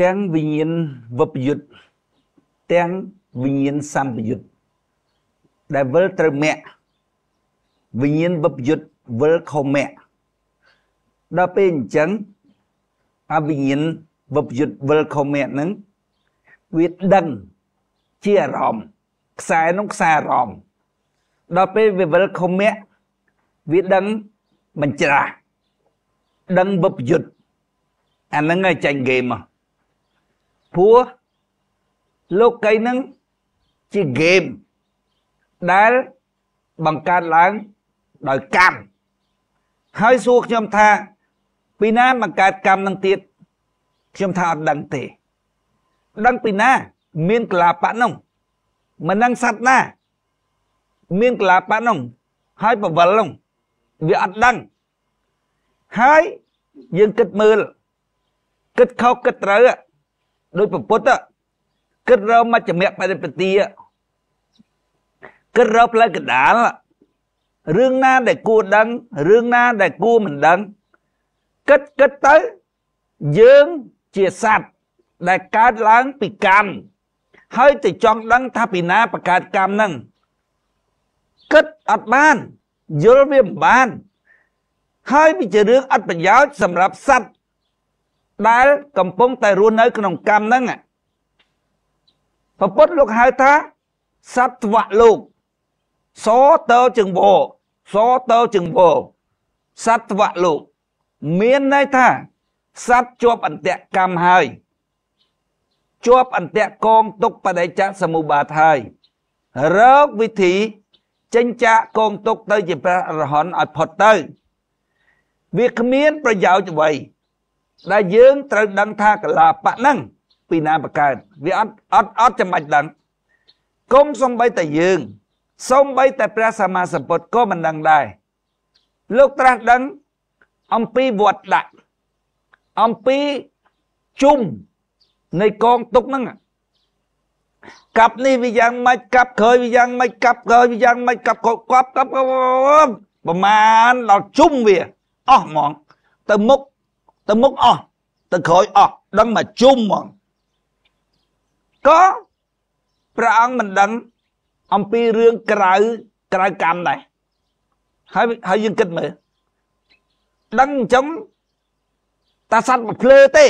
ទាំងវិញ្ញាណវពយុទ្ធទាំងវិញ្ញាណសម្ពយុទ្ធដែលវិលត្រូវមគ្គវិញ្ញាណវពយុទ្ធវិលខុសមគ្គដល់ពេលអញ្ចឹងអវិញ្ញាណវពយុទ្ធវិលខុសមគ្គហ្នឹងវាដឹងជាអារម្មណ៍ខ្សែនោះខ្សែអារម្មណ៍ដល់ពេលវាវិលខុមៈវាដឹងបញ្ច្រាស់ដឹងវពយុទ្ធអាហ្នឹងឯងចាញ់ហ្គេមមកព្រោះលោកកៃនឹងជា game ដែលបង្កើតឡើងដោយកម្មហើយសួរខ្ញុំថា ពីណាបង្កើតកម្មនឹងទៀតខ្ញុំថាអត់ដឹងទេ ដឹងពីណា មានកលាបៈនោះមិនដឹងសត្វណា មានកលាបៈនោះហើយបវលនោះវាអត់ដឹងហើយយើងគិតមើលគិតខុសគិតត្រូវដោយប្រពុតគិតរកមជ្ឈមៈបរិបទាគិតរកផ្លូវកដាលរឿងណាដែលគួរដឹងរឿងណាដែលគួរមិនដឹងគិតគិតទៅយើងជាសត្វដែលកើតឡើងពីកម្មហើយទៅចង់ដឹងថាពីណាបង្កើតកម្មហ្នឹងគិតអត់បានយល់វាមិនបាន ហើយវាជារឿងអត់ប្រយោជន៍សម្រាប់សត្វដែលកំពុងតែរស់នៅ ក្នុងកម្មហ្នឹងព្រះពុទ្ធលោកហៅថាសត្វលោកសតើជើងវសតើជើងវសត្វលោក មានន័យថាសត្វជាប់អន្តៈកម្មហើយជាប់អន្តៈកងទុកបដិច្ចសមុបាទហើយរកវិធីចិញ្ចាកងទុកទៅជាព្រះអរហន្តឲ្យផុតទៅ វាគ្មាន ប្រយោជន៍អ្វីដែលយើងត្រូវដឹងថាកលាបៈហ្នឹងពីណាបង្កើតវាអត់អត់អត់ចាំបាច់ដឹងគុំសំបីតែយើងសំបីតែព្រះសម្មាសម្ពុទ្ធក៏មិនដឹងដែរលោកត្រាស់ដឹងអំពីវត្តដាក់អំពីជុំនៃកងទុកហ្នឹងកັບនេះវាយ៉ាងម៉េចកັບក្រោយវាយ៉ាងម៉េចកັບក្រោយវាយ៉ាងម៉េចកັບកប់កັບកັບប្រមាណដល់ជុំវាអស់ហ្មងទៅមុខទៅមុខអស់ទៅក្រោយអស់ដឹងមកជុំហ្មងក៏ព្រះអង្គមិនដឹងអំពីរឿងក្រៅក្រៅកម្មដែរហើយហើយយើងគិតមើលដឹងអញ្ចឹងតាសัตว์មកភ្លើទេ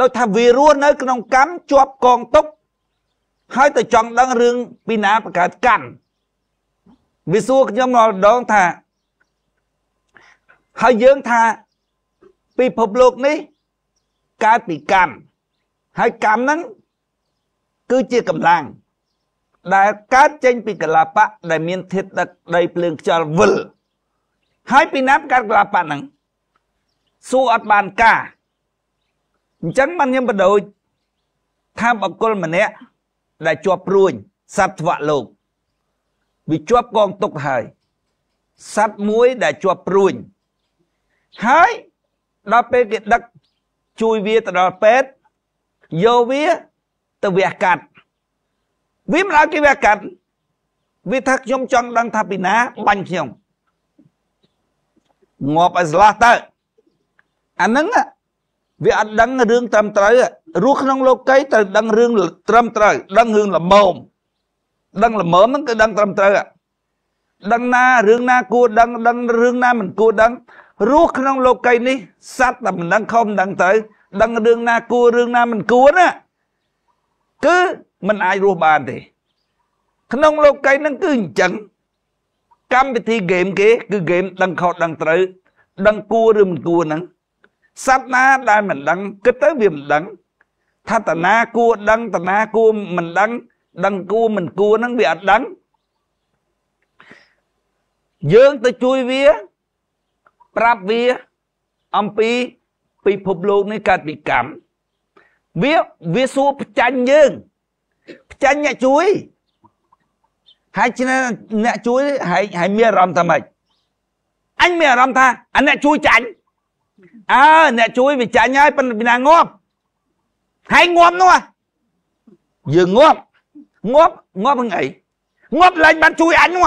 ដោយថាវារស់នៅ ក្នុងកម្មជាប់កងទុកហើយទៅចង់ដឹងរឿងពីណាបង្កើតកម្មវាសួរខ្ញុំរាល់ដងថា ហើយយើងថាពិភពលោកនេះកើតពីកម្មហើយកម្មហ្នឹងគឺជាកម្លាំងដែលកើតចេញពីកលាបៈដែលមានធាតុទឹកដីភ្លើងខ្យល់វិលហើយពីណាកើតកលាបៈហ្នឹងសួរអត់បានការអញ្ចឹងបានខ្ញុំបដូរថាបកុលម្នាក់ដែលជាប់ព្រួញសត្វធ្វៈលោកវាជាប់កងទុកហើយសត្វមួយដែលជាប់ព្រួញហើយដល់ពេលគេដឹកជួយវាទៅដល់ពេទ្យយកវាទៅវះកាត់វាមិនឲ្យគេវះកាត់វាថាខ្ញុំចង់ដឹងថាពីណាបាញ់ខ្ញុំងាប់ឲ្យស្លាស់ទៅអាហ្នឹងវាអត់ដឹងរឿងត្រឹមត្រូវរស់ក្នុងលោកីត្រូវដឹងរឿងត្រឹមត្រូវដឹងរឿងល្មមដឹងល្មមហ្នឹងគឺដឹងត្រឹមត្រូវដឹងណារឿងណាគួរដឹងដឹងរឿងណាមិនគួរដឹងរស់ក្នុងលោកីនេះសត្វតែមិនដឹងខំដឹងទៅ ដឹងរឿងណាគួររឿងណាមិនគួរណាគឺมันអាចរស់បានទេ ក្នុងលោកីហ្នឹងគឺអញ្ចឹងកម្មវិធីហ្គេមគេគឺហ្គេមដឹងខុសដឹងត្រូវដឹងគួរឬមិនគួរហ្នឹងសត្វណាដែលមិនដឹងគិតទៅវាមិនដឹងថាតាណាគួរដឹងតាណាគួរមិនដឹង ដឹងគួរមិនគួរហ្នឹងវាអត់ដឹងយើងទៅជួយវាប្រាប់វាអំពីពិភពលោកនេះកើតពីកម្មវាវាសួរផ្ចាញ់យើង ផ្ចាញ់អ្នកជួយហើយជាអ្នកជួយហើយហើយមានអារម្មណ៍ថាម៉េចអញមានអារម្មណ៍ថាអាអ្នកជួយចាញ់អើអ្នកជួយវាចាញ់ហើយប៉ុន្តែពីណាងាប់ហើយងាប់នោះយើងងាប់ងាប់ងាប់ហ្នឹងអីងាប់ឡើងបានជួយអញនោះ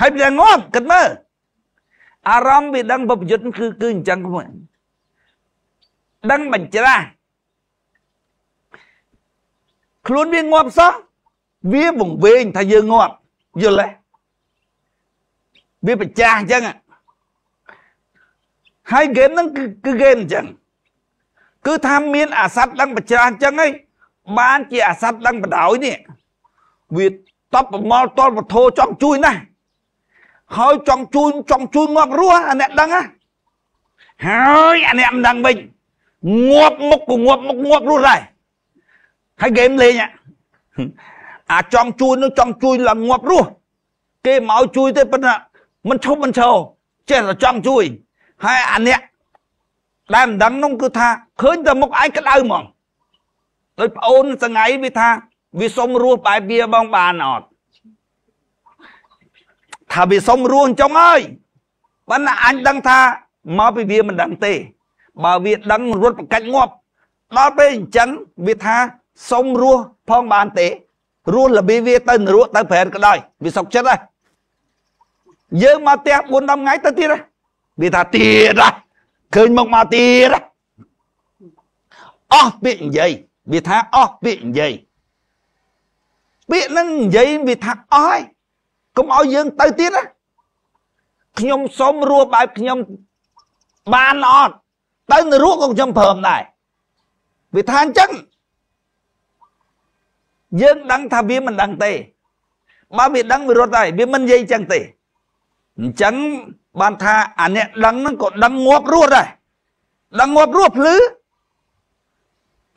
ហើយពីណាងាប់គិតមើលអារម្មណ៍វាដឹងបព្វយុទ្ធគឺគឺអញ្ចឹងខ្លួនដឹងបញ្ច្រាស់ខ្លួនវាងាប់សោះវាបង្វែងថាយើងងាប់យល់ទេវាប្រចាស់អញ្ចឹងហើយហ្គេមហ្នឹងគឺហ្គេមអញ្ចឹងគឺថាមានអាសត្វដឹងប្រចាស់អញ្ចឹងហើយបាន ជាអាសត្វដឹងបដ ாய் នេះវាតបប្រមល់តលវធោចង់ជួយណាស់ហើយចង់ជួញចង់ជួញងាប់រស់អាអ្នកដឹងណាហើយអាអ្នកមិនដឹងវិញងាប់មុខក៏ងាប់មុខងាប់រស់ដែរហើយហ្គេមលេងអាចង់ជួញនឹងចង់ជួញឡើងងាប់រស់គេមកជួយទេប៉ុន្តែមិនឈប់មិនឈរចេះតែចង់ជួយហើយអាអ្នកដែលមិនដឹងនោះគឺថាឃើញតែមុខឯងក្តៅហ្មងដូចប្អូនសងៃវាថាវាសុំរស់បែបវាបងបានអត់ថាវាសុំរស់ចុងហើយបានអញដឹងថាមកពីវាមិនដឹងទេ បើវាដឹងរត់ប្រកាច់ងាប់ដល់ពេលអញ្ចឹងវាថាសុំរស់ផងបានទេរស់របៀបវាទៅនរកទៅប្រែនក៏ដោយវាសុកចិត្តហើយយើងមកផ្ទះ4 10ថ្ងៃទៅទៀតហើយវាថាទៀតហើយឃើញមកមកទៀតហើយអស់ពាក្យនិយាយវាថាអស់ពាក្យនិយាយពាក្យហ្នឹងនិយាយវាថាអស់ហើយកុំឲ្យយើងទៅទៀតណាខ្ញុំសុំរស់បែបខ្ញុំបានអត់ទៅនរកក៏ខ្ញុំព្រមដែរវាថាអញ្ចឹងយើងដឹងថាវាមិនដឹងទេបើវាដឹងវារត់ហើយវាមិននិយាយអញ្ចឹងទេអញ្ចឹងបានថាអាអ្នកដឹងហ្នឹងក៏ដឹងងាប់រស់ដែរដឹងងាប់រស់ភ្លឺ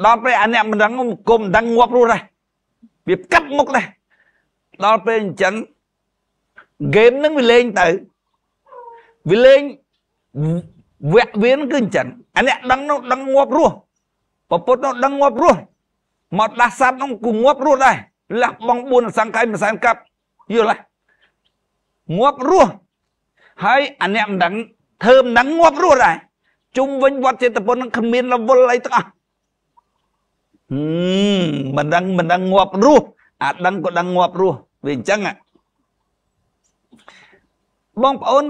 ដល់ពេលអាអ្នកមិនដឹងគុំដឹងងាប់រស់ដែរវាកាត់មុខដែរដល់ពេលអញ្ចឹងហ្គេមហ្នឹងវាលេងទៅវាលេងវគ្គវៀនគឺអញ្ចឹងអានេះដឹងនោះដឹងងាប់រស់ប្រពុតនោះដឹងងាប់រស់មកដាស់សัตว์នោះគឺងាប់រស់ដែរលះបង4សង្កាយមិនសែនកាប់យល់ទេងាប់រស់ហើយអានេះមិនដឹងធ្វើមិនដឹងងាប់រស់ដែរជុំវិញវត្តចេតពុននឹងគ្មានរវល់អីទាំងអស់មិនដឹងមិនដឹងងាប់រស់អាដឹងក៏ដឹងងាប់រស់វាអញ្ចឹងហ៎បងប្អូន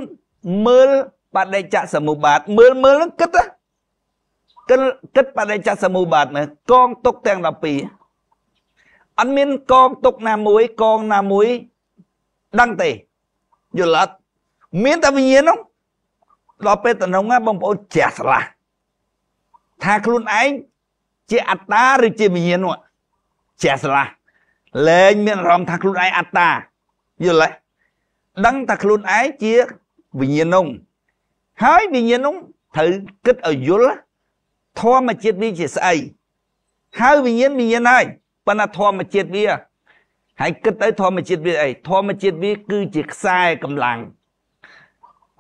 មើលបដិច្ចសមុបាទមើលមើលគិតគិតគិតបដិច្ចសមុបាទមើលកងទុកទាំង12អត់មានកងទុកណាមួយកងណាមួយដឹងទេយល់អត់មានតែវិញ្ញាណនោះដល់ពេលតំណងបងប្អូនចេះឆ្លាស់ថាខ្លួនឯងជាអត្តាឬជាវិញ្ញាណនោះចេះឆ្លាស់លែងមានអារម្មណ៍ថាខ្លួនឯងអត្តាយល់ទេដឹងថាខ្លួនឯងជាវិញ្ញាណនោះហើយវិញ្ញាណនោះត្រូវគិតឲ្យយល់ធម្មជាតិវាជាស្អីហើយវិញ្ញាណវិញ្ញាណហើយប៉ុន្តែធម្មជាតិវាហើយគិតទៅធម្មជាតិវាអីធម្មជាតិវា គឺជាខ្សែកម្លាំង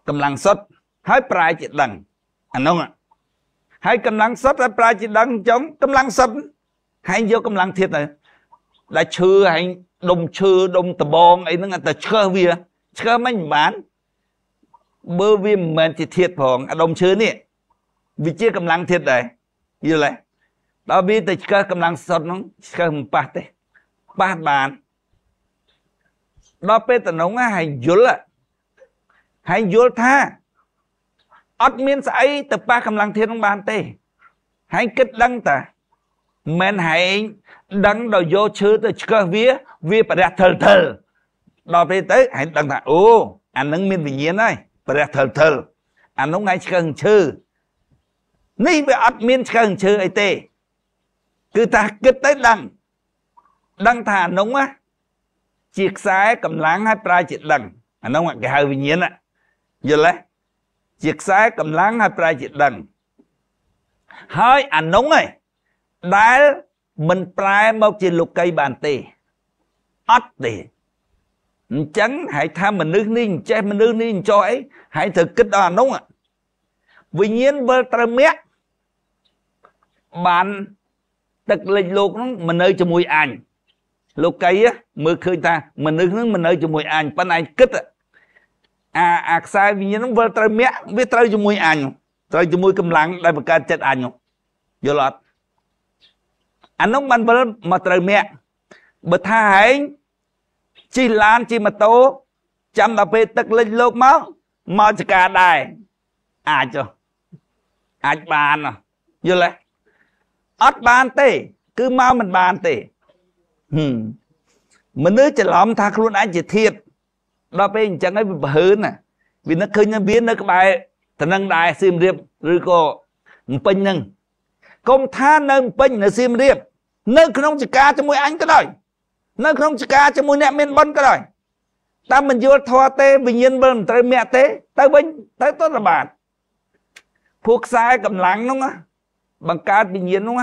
កម្លាំងសុទ្ធហើយប្រាយជាដឹងអានោះហើយកម្លាំងសុទ្ធហើយប្រាយជាដឹងចឹងកម្លាំងសុទ្ធហើយយកកម្លាំងធាតុទៅដែលឈើហើយដុំឈើដុំដបងអីហ្នឹងតែឈើវាឆ្កឹមមិនបានបើវាមិនមែនជាធាតផងអាដុំឈើនេះវាជាកម្លាំងធាតដែរយល់ទេដល់វាទៅឆ្កឹះកម្លាំងសុតហ្នឹងឆ្កឹះមិនប៉ះទេប៉ះបាន ដល់ពេលតំណងហើយយល់ហើយយល់ថាអត់មាន ស្អីទៅប៉ះកម្លាំងធាតនឹងបានទេហើយគិតដឹងតាមិនហែងដឹងដល់យកឈើទៅឆ្កឹះវាវា ប្រះថលថលដល់ពេលទៅហែងដឹងថាអូអានឹងមានវិញ្ញាណហើយព្រះថលថលអានោះថ្ងៃឆ្កឹងឈើនេះវាអត់មានឆ្កឹងឈើអីទេ គឺថាគិតទៅដឹង ដឹងថាអានោះណាជាខ្សែកម្លាំងហើយប្រើជាដឹងអានោះគេហៅវិញ្ញាណយល់ទេជាខ្សែកម្លាំងហើយប្រើជាដឹង ហើយអានោះឯងដែលមិនប្រែមកជាលោកីបានទេអត់ទេអញ្ចឹងហើយថាមនុស្សនេះអញ្ចេះមនុស្សនេះអញ្ចោះអីហើយត្រូវគិតដល់អានោះវិញ្ញាណវិលត្រូវមាក់បានទឹកលិចលោកហ្នឹងមិននៅជាមួយអញលោកីមើលឃើញថាមនុស្សហ្នឹងមិននៅជាមួយអញប៉ុន្តែគិតអាអាខ្សែវិញ្ញាណហ្នឹងវិលត្រូវមាក់វាត្រូវជាមួយអញត្រូវជាមួយកម្លាំង ដែលបង្កើតចិត្តអញយល់អត់អានោះបានវិលមកត្រូវមាក់បើថាឯងជិះឡានជិះម៉ូតូចាំដល់ពេលទឹកលិចលោកមកមកចការដែរអាចចុះអាចបានយល់ទេអត់បានទេ គឺមកមិនបានទេមនុស្សច្រឡំថាខ្លួនឯងជាធៀបដល់ពេលអញ្ចឹងហើយវាប្រហើនវានឹកឃើញវានៅក្បែរតំណឹងដែរសៀមរាបឬក៏ម្ពិញហ្នឹងកុំថានៅម្ពិញនៅសៀមរាបនៅ ក្នុងចការជាមួយអញក៏ដោយនៅក្នុងចការជាមួយអ្នកមានបុណ្យក៏ដោយតែមិនយល់ធម៌ទេ វិញ្ញាណមិនត្រូវមាក់ទេ ទៅវិញទៅទន់ល្បាតពួកខ្សែកម្លាំងនោះបង្កើតវិញ្ញាណនោះ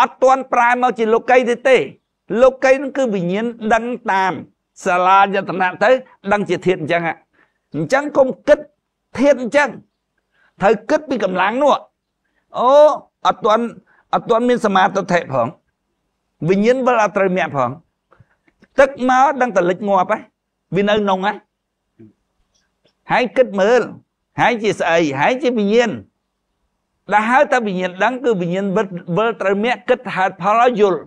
អត់ទាន់ប្រែមកជាលោកីទេទេលោកីនោះគឺវិញ្ញាណដឹងតាមសាលាយតនៈទៅដឹងជាធាតអញ្ចឹងអញ្ចឹងកុំគិតធាតអញ្ចឹងត្រូវគិតពីកម្លាំងនោះអូអត់ទាន់អត់ទាន់មានសមាធិផង វិញ្ញាណវិលអត់ត្រូវមាក់ផងទឹកមកដឹងតែលិចងាប់ហ៎វានៅក្នុងហ៎ហើយគិតមើលហើយជាស្អីហើយជាវិញ្ញាណដែលហៅថាវិញ្ញាណដឹងគឺវិញ្ញាណវិលត្រូវមាក់គិតហេតុផលឲ្យយល់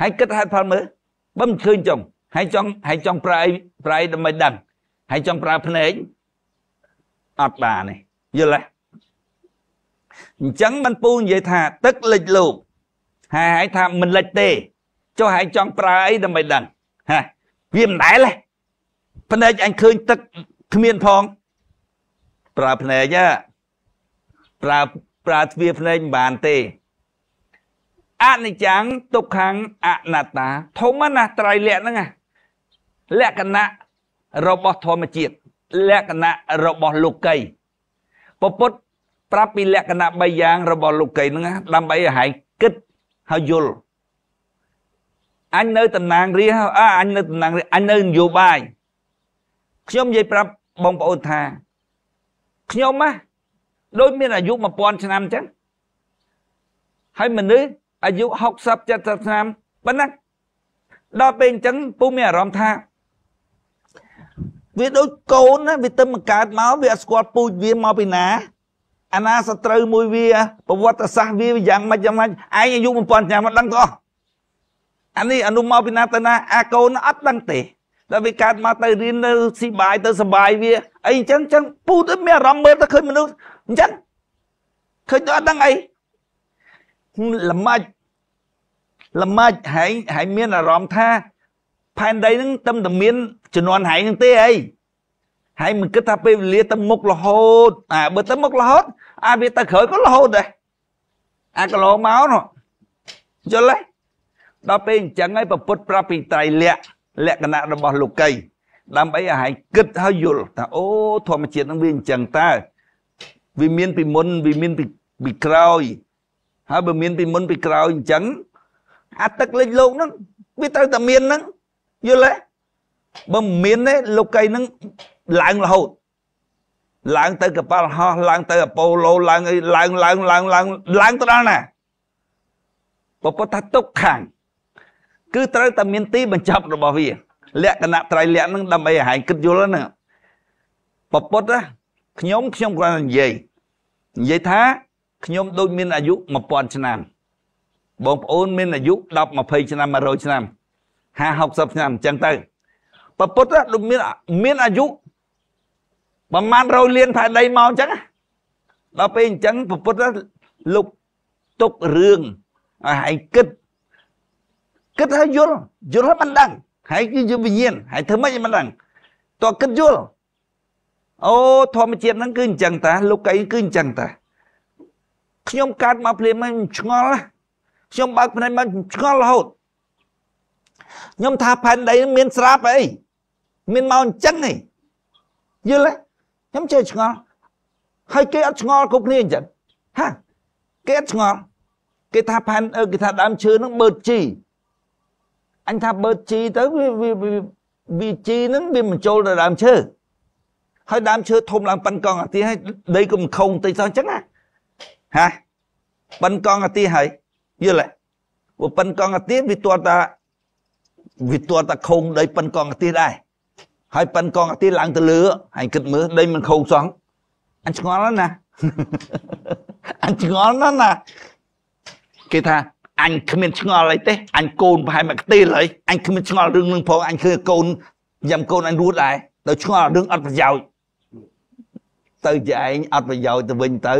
ហើយគិតហេតុផលមើលបើមិនឃើញចង់ហើយចង់ហើយចង់ប្រៃប្រៃដើម្បីដឹងហើយចង់ប្រើភ្នែកអត់បានទេយល់ទេអញ្ចឹងបានពូនិយាយថា ទឹកលិចលោកហើយហើយថាមិនលិចទេចុះហែងចង់ប្រើអីដើម្បីដឹងហាវាមិនដែលទេភ្នែកអញឃើញទឹកគ្មានផងប្រើភ្នែកហ៎ប្រើប្រើទ្វារភ្នែកមិនបានទេអនិច្ចំទុក្ខំអនត្តាធម្មណាត្រៃលក្ខហ្នឹងលក្ខណៈរបស់ធម្មជាតិលក្ខណៈរបស់លោកីពពុទ្ធប្រាប់ពីលក្ខណៈ3យ៉ាងរបស់លោកីហ្នឹងដើម្បីឲ្យហែងគិតហើយយល់អញនៅតំណាងរាអើអញនៅតំណាងរាអញនៅនយោបាយខ្ញុំនិយាយប្រាប់បងប្អូនថាខ្ញុំណាដូចមានអាយុ1000ឆ្នាំអញ្ចឹងហើយមនុស្សអាយុ60 70ឆ្នាំប៉ុណ្ណឹងដល់ពេលអញ្ចឹងពូមានអារម្មណ៍ថាវាដូចកូនណាវាទៅមកកើតមកវាអត់ស្គាល់ពូជវាមកពីណាអាណាសត្រូវមួយវា ប្រវត្តិសាស្ត្រវាយ៉ាងម៉េចយ៉ាងម៉េចឯងអាយុ1000ឆ្នាំមិនដឹងទេអស់អានេះអនុមកពីណាទៅណាអាកូនអត់ដឹងទេដល់វាកើតមកទៅរៀននៅស៊ីបាយទៅសបាយវាអីអញ្ចឹងអញ្ចឹងពូទៅមានអារម្មណ៍មើលទៅឃើញមនុស្សអញ្ចឹងឃើញទៅអត់ដឹងអីល្មាច់ល្មាច់ហែងហែងមានអារម្មណ៍ថា ផែនដីហ្នឹងតែតែមានជំនាន់ហែងហ្នឹងទេអីហែងមិនគិតថាពេលវេលាទៅមុខរហូតអាបើទៅមុខរហូត អាវាទៅក្រោយក៏រហូតដែរអាកន្លងមកនោះយល់ទេដល់ពេលអញ្ចឹងហើយពពុទ្ធប្រាប់ពីត្រៃលក្ខលក្ខណៈរបស់លោកីដើម្បីឲ្យហែងគិតឲ្យយល់ថាអូធម្មជាតិនឹងវាអញ្ចឹងតើវាមានពីមុនវាមានពីពីក្រោយហើយបើមាន ពីមុនពីក្រោយអញ្ចឹងអាទឹកលិចលោកហ្នឹងវាត្រូវតែមានហ្នឹងយល់ទេបើមានទេលោកីហ្នឹងឡើងរហូត ឡើងទៅកប៉ាល់ហោះឡើងទៅអប៉ូឡូឡើងអីឡើងឡើងឡើងឡើងឡើងទៅដល់ណាពពុទ្ធថាទុកខាងគឺត្រូវតែមានទីបញ្ចប់របស់វាលក្ខណៈត្រៃលក្ខណ៍នឹងដើម្បីឲ្យហែងគិតយល់ណាពពុតណាខ្ញុំ ខ្ញុំគ្រាន់តែនិយាយនិយាយថាខ្ញុំដូចមានអាយុ1000ឆ្នាំបងប្អូនមានអាយុ10 20ឆ្នាំ100ឆ្នាំ50 60ឆ្នាំអញ្ចឹងទៅពពុតណាដូចមានមានអាយុប្រហែល100លានផែនដីមកអញ្ចឹងដល់ពេលអញ្ចឹងពពុតណាលុបទុករឿងឲ្យហែងគិតគិតហើយយល់យល់ហើយមិនដឹងហើយគឺយល់វិញ្ញាណហើយធ្វើម៉េចមិនដឹងតើគិតយល់អូធម្មជាតិហ្នឹងគឺអញ្ចឹងតា លោកីគឺអញ្ចឹងតាខ្ញុំកើតមកភ្លាមហ្នឹងឆ្ងល់ខ្ញុំបើកភ្នែកមកឆ្ងល់រហូតខ្ញុំថាផែនដីមាន ស្រាប់អីមានមកអញ្ចឹងអីយល់ទេខ្ញុំចេះឆ្ងល់ហើយគេអត់ឆ្ងល់គ្រប់គ្នាអញ្ចឹងហាគេអត់ឆ្ងល់គេថាផែនគេថាដើមឈើហ្នឹងបើកជី anh ថាបើជីទៅវាវាវាជីហ្នឹងវាមិនចូលដល់ដើមឈើហើយដើមឈើធំឡើងប៉ិនកង់អាទីហើយដីក៏មិនខុងតិចសោះអញ្ចឹងណាហ៎ប៉ិនកង់អាទីហើយយល់ទេព្រោះប៉ិនកង់អាទីវាទាល់តែវាទាល់តែខុងដីប៉ិនកង់អាទីដែរហើយប៉ិនកង់អាទីឡើងទៅលើហើយគិតមើលដីមិនខុងសោះអញឆ្ងល់ណាអញឆ្ងល់ណាស់ណាគេថាអញគ្មានឆ្ងល់អីទេអញកូនប្រហែលមកទេលហើយអញគ្មានឆ្ងល់រឿងនឹងផងអញឃើញកូនយ៉ាំកូនអញរួតដែរដល់ឆ្ងល់រឿងអត់ប្រយោជន៍ទៅជាឯងអត់ប្រយោជន៍ទៅវិញទៅ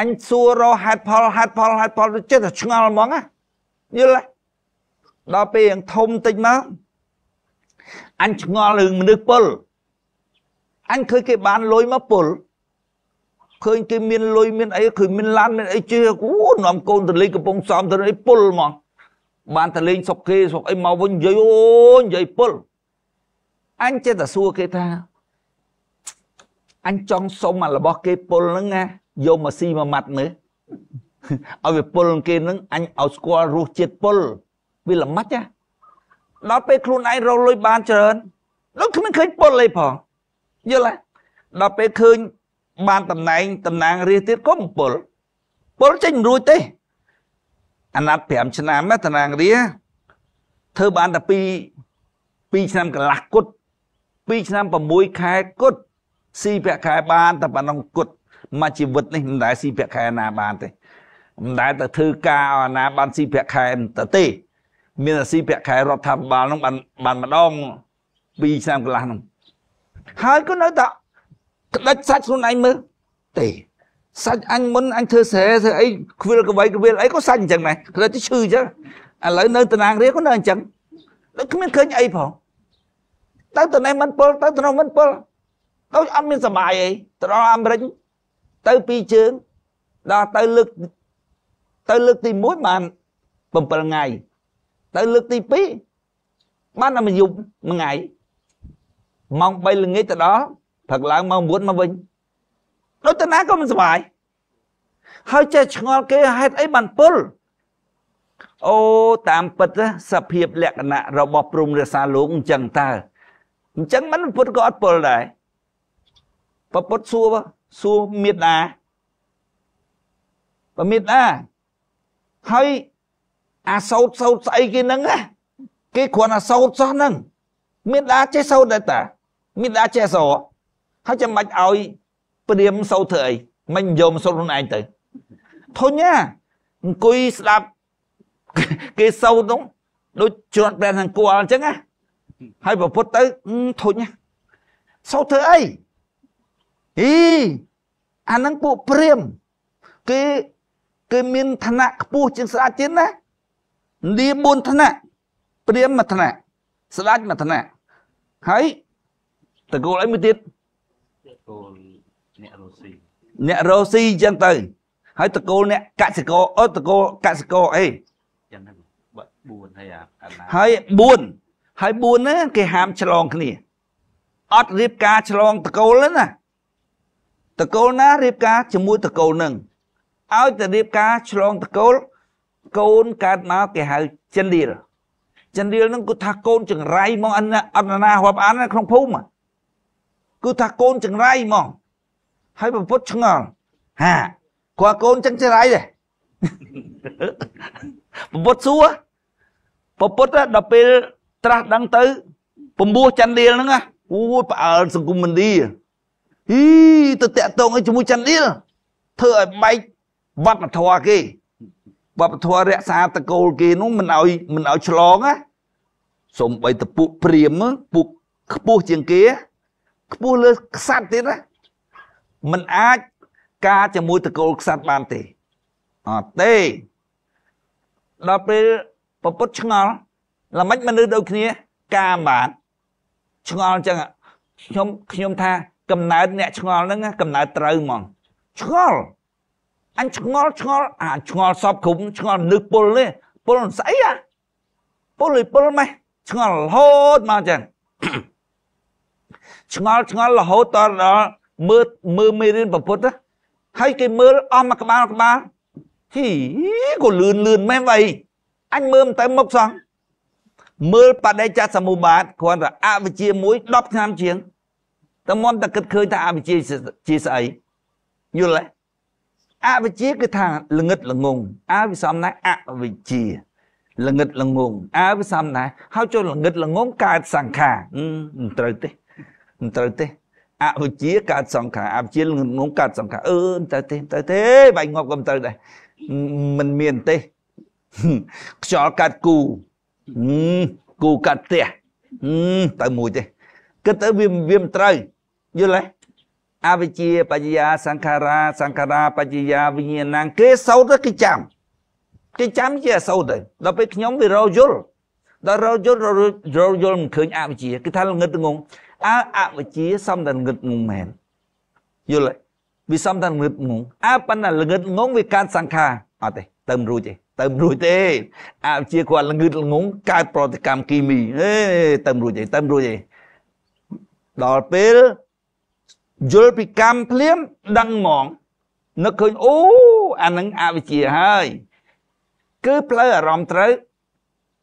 អញសួររកហេតុផលហេតុផលហេតុផលចិត្តតែឆ្ងល់ហ្មងណាយល់ទេដល់ពេលយ៉ាងធំតិចមកអញឆ្ងល់រឿងមនុស្សពលអញឃើញគេបានលុយមកពលឃើញគេមានលុយមានអីគឺមានឡានមានអីជឿអូនាំកូនទៅលេងកំពង់សោមទៅអីពុលហ្មងបានទៅលេងស្រុកគេស្រុកអីមកវិញនិយាយអូនិយាយពុលអញចេះតែសួរគេថាអញចង់សុំអារបស់គេពុលហ្នឹងណាយកមកស៊ីមួយម៉ាត់មើលឲ្យវាពុលគេហ្នឹងអញឲ្យស្គាល់រសជាតិពុលវាល្មិចណាដល់ពេលខ្លួនឯងរកលុយបានច្រើននោះគ្មានឃើញពុលអីផងយល់ទេដល់ពេលឃើញបានតំណែង តំណាងរាស្ត្រទៀតក៏មិនពលពលចេញរួចទេអាណត្តិ5ឆ្នាំតំណាងរាស្ត្រធ្វើបានតែ2 2ឆ្នាំកន្លះគត់2ឆ្នាំ6ខែគត់ស៊ីប្រាក់ខែបានតែប៉ុណ្ណឹងគត់មកជីវិតនេះមិនដែលស៊ីប្រាក់ខែណាបាន ទេមិនដែលទៅធ្វើការអាណាបានស៊ីប្រាក់ខែទៅទេមានតែស៊ីប្រាក់ខែរដ្ឋាភិបាលនោះបានបានម្ដង2ឆ្នាំកន្លះនោះហើយក៏នៅតែក្តិចសាច់ខ្លួនឯងមើលទេសាច់អញមុនអញធ្វើស្រែធ្វើអីខ្វៀលក្បៃក្វៀលអីក៏សាច់អញ្ចឹងដែរក្តិចឈឺអញ្ចឹងឥឡូវនៅតំណាងរាក៏នៅអញ្ចឹងដូចគ្មានឃើញអីផងទៅទៅនេះមិនពលទៅទៅនោះមិនពលដូចអត់មានសบายអីទៅដល់អាមេរិកទៅពីជើងដល់ទៅលើកទៅលើកទី1បាន7ថ្ងៃទៅលើកទី2បានតែមួយយប់មួយថ្ងៃម៉ោង3ល្ងាចទៅដល់ព្រឹកឡើងមក9មកវិញដូចតាណាក៏មិនសុបាយហើយចេះឆ្ងល់គេហេតុអីបានពុលអូតាមពិតសភាពលក្ខណៈរបស់ព្រំរាសាលោកអញ្ចឹងតើអញ្ចឹងមិនពុទ្ធក៏អត់ពុលដែរប្រពុតសួរសួរមេត្តាបើមេត្តាហើយអាសោតសោតស្អីគេហ្នឹងគេគ្រាន់អាសោតសោះហ្នឹងមេត្តាចេះសោតដែរតាមេត្តាចេះសោហើយចាំបាច់ឲ្យព្រាមសូត្រធ្វើអីមិនយកមកសូត្រខ្លួនឯងទៅធុញណាអង្គុយស្ដាប់គេសូត្រនោះដូចជ្រត់ព្រះនឹងគួរអញ្ចឹងណាហើយប្រពុតទៅធុញណាសូត្រធ្វើអីអីអានឹងពួកព្រាម គេគេមានឋានៈខ្ពស់ជាងស្ដេចទៀតណាលា4ឋានៈព្រាមមួយឋានៈស្ដេចមួយឋានៈហើយតកូលអីមួយទៀតកូលអ្នករស់ស៊ីអ្នករស់ស៊ីអញ្ចឹងទៅហើយតកូលអ្នកកសិករអត់តកូលកសិករអីចឹងហ្នឹង4ហើយអាហើយ4ហើយ4ហ្នឹងគេហាមឆ្លងគ្នាអត់រៀបការឆ្លងតកូលណាតកូលណារៀបការជាមួយតកូលនឹងឲ្យតែរៀបការឆ្លងតកូល កូនកើតមកគេហៅចិនឌីលចិនឌីលនឹងគាត់ថាកូនចង្រៃមកអត់ណាហួបអានក្នុងភូមិគឺថាកូនចង្រៃហ្មងហើយប្រពុតឆ្ងល់ហាគាត់កូនចឹងចង្រៃដែរប្រពុតសួរប្រពុតដល់ពេលត្រាស់ដឹងទៅពំបួសច័ន្ទលាលហ្នឹងអូយផ្អើលសង្គមមន្ទីហីទៅតាក់តងអីជាមួយច័ន្ទលាលធ្វើឲ្យបែកវប្បធម៌គេវប្បធម៌រក្សាតកូលគេនោះមិនឲ្យមិនឲ្យឆ្លងណាសំបីតពួកព្រាមពួកខ្ពស់ជាងគេខ្ពស់លើក្សត្រទៀតណាมันអាចការជាមួយតកូលក្សត្របានទេអត់ទេដល់ពេលពពុតឆ្ងល់ល្មិចមនុស្សដូចគ្នា កាមបាន ឆ្ងល់អញ្ចឹងខ្ញុំខ្ញុំថាកំណើតអ្នកឆ្ងល់ហ្នឹងកំណើតត្រូវហ្មងឆ្ងល់អញឆ្ងល់ឆ្ងល់អាឆ្ងល់សពគ្រប់ឆ្ងល់នឹកពុលនេះពុលស្អីអាពុលឲ្យពុលម៉េះឆ្ងល់រហូតមកអញ្ចឹងឆ្ងល់ឆ្ងល់រហូតដល់មើលមើលមេរៀនប្រពុតហើយគេមើលអស់មកក្បាលក្បាលហីក៏លឿនលឿនមែនវ៉ៃអញមើលទៅមុខសោះមើលបដិច្ចសមុបាទគ្រាន់តែអវិជ្ជាមួយ10ឆ្នាំជាងតើមុនតើគិតឃើញថាអវិជ្ជាជាស្អីយល់ទេអវិជ្ជាគឺថាល្ងិតល្ងងអវិសមណាអវិជ្ជាល្ងិតល្ងងអវិសមណាហើយចូលល្ងិតល្ងងកើតសង្ខារមិនត្រូវទេមិនត្រូវទេអវិជ្ជាកើតសង្ខារអវិជ្ជាងងកើតសង្ខារអឺមិនត្រូវទេមិនត្រូវទេបាយងប់ក៏មិនត្រូវដែរមិនមានទេខ្យល់កាត់គូគូកាត់ផ្ទះទៅមួយទេគិតទៅវាវាមិនត្រូវយល់ទេអវិជ្ជាបញ្ញាសង្ខារា សង្ខារាបញ្ញាវិញ្ញាណងគេសោតគេចាំគេចាំជាអសោតទៅដល់ពេលខ្ញុំវារយល់ដល់រយល់រយល់មិនឃើញអវិជ្ជាគឺថាល្ងឹតងងអើអវិជ្ជាសំតែងឹតងងមែនយល់ទេវាសំតែងឹតងងអើប៉ុន្តែងឹតងងវាកើតសង្ខារអត់ទេទៅមិនរួចទេទៅមិនរួចទេអវិជ្ជាគាត់ងឹតងងកើតប្រតិកម្មគីមីហេទៅមិនរួចទេទៅមិនរួចទេដល់ពេលយល់ពីកម្មភ្លាមដឹងហ្មងនឹកឃើញអូអានឹងអវិជ្ជាហើយគឺផ្លូវអារម្មណ៍ត្រូវ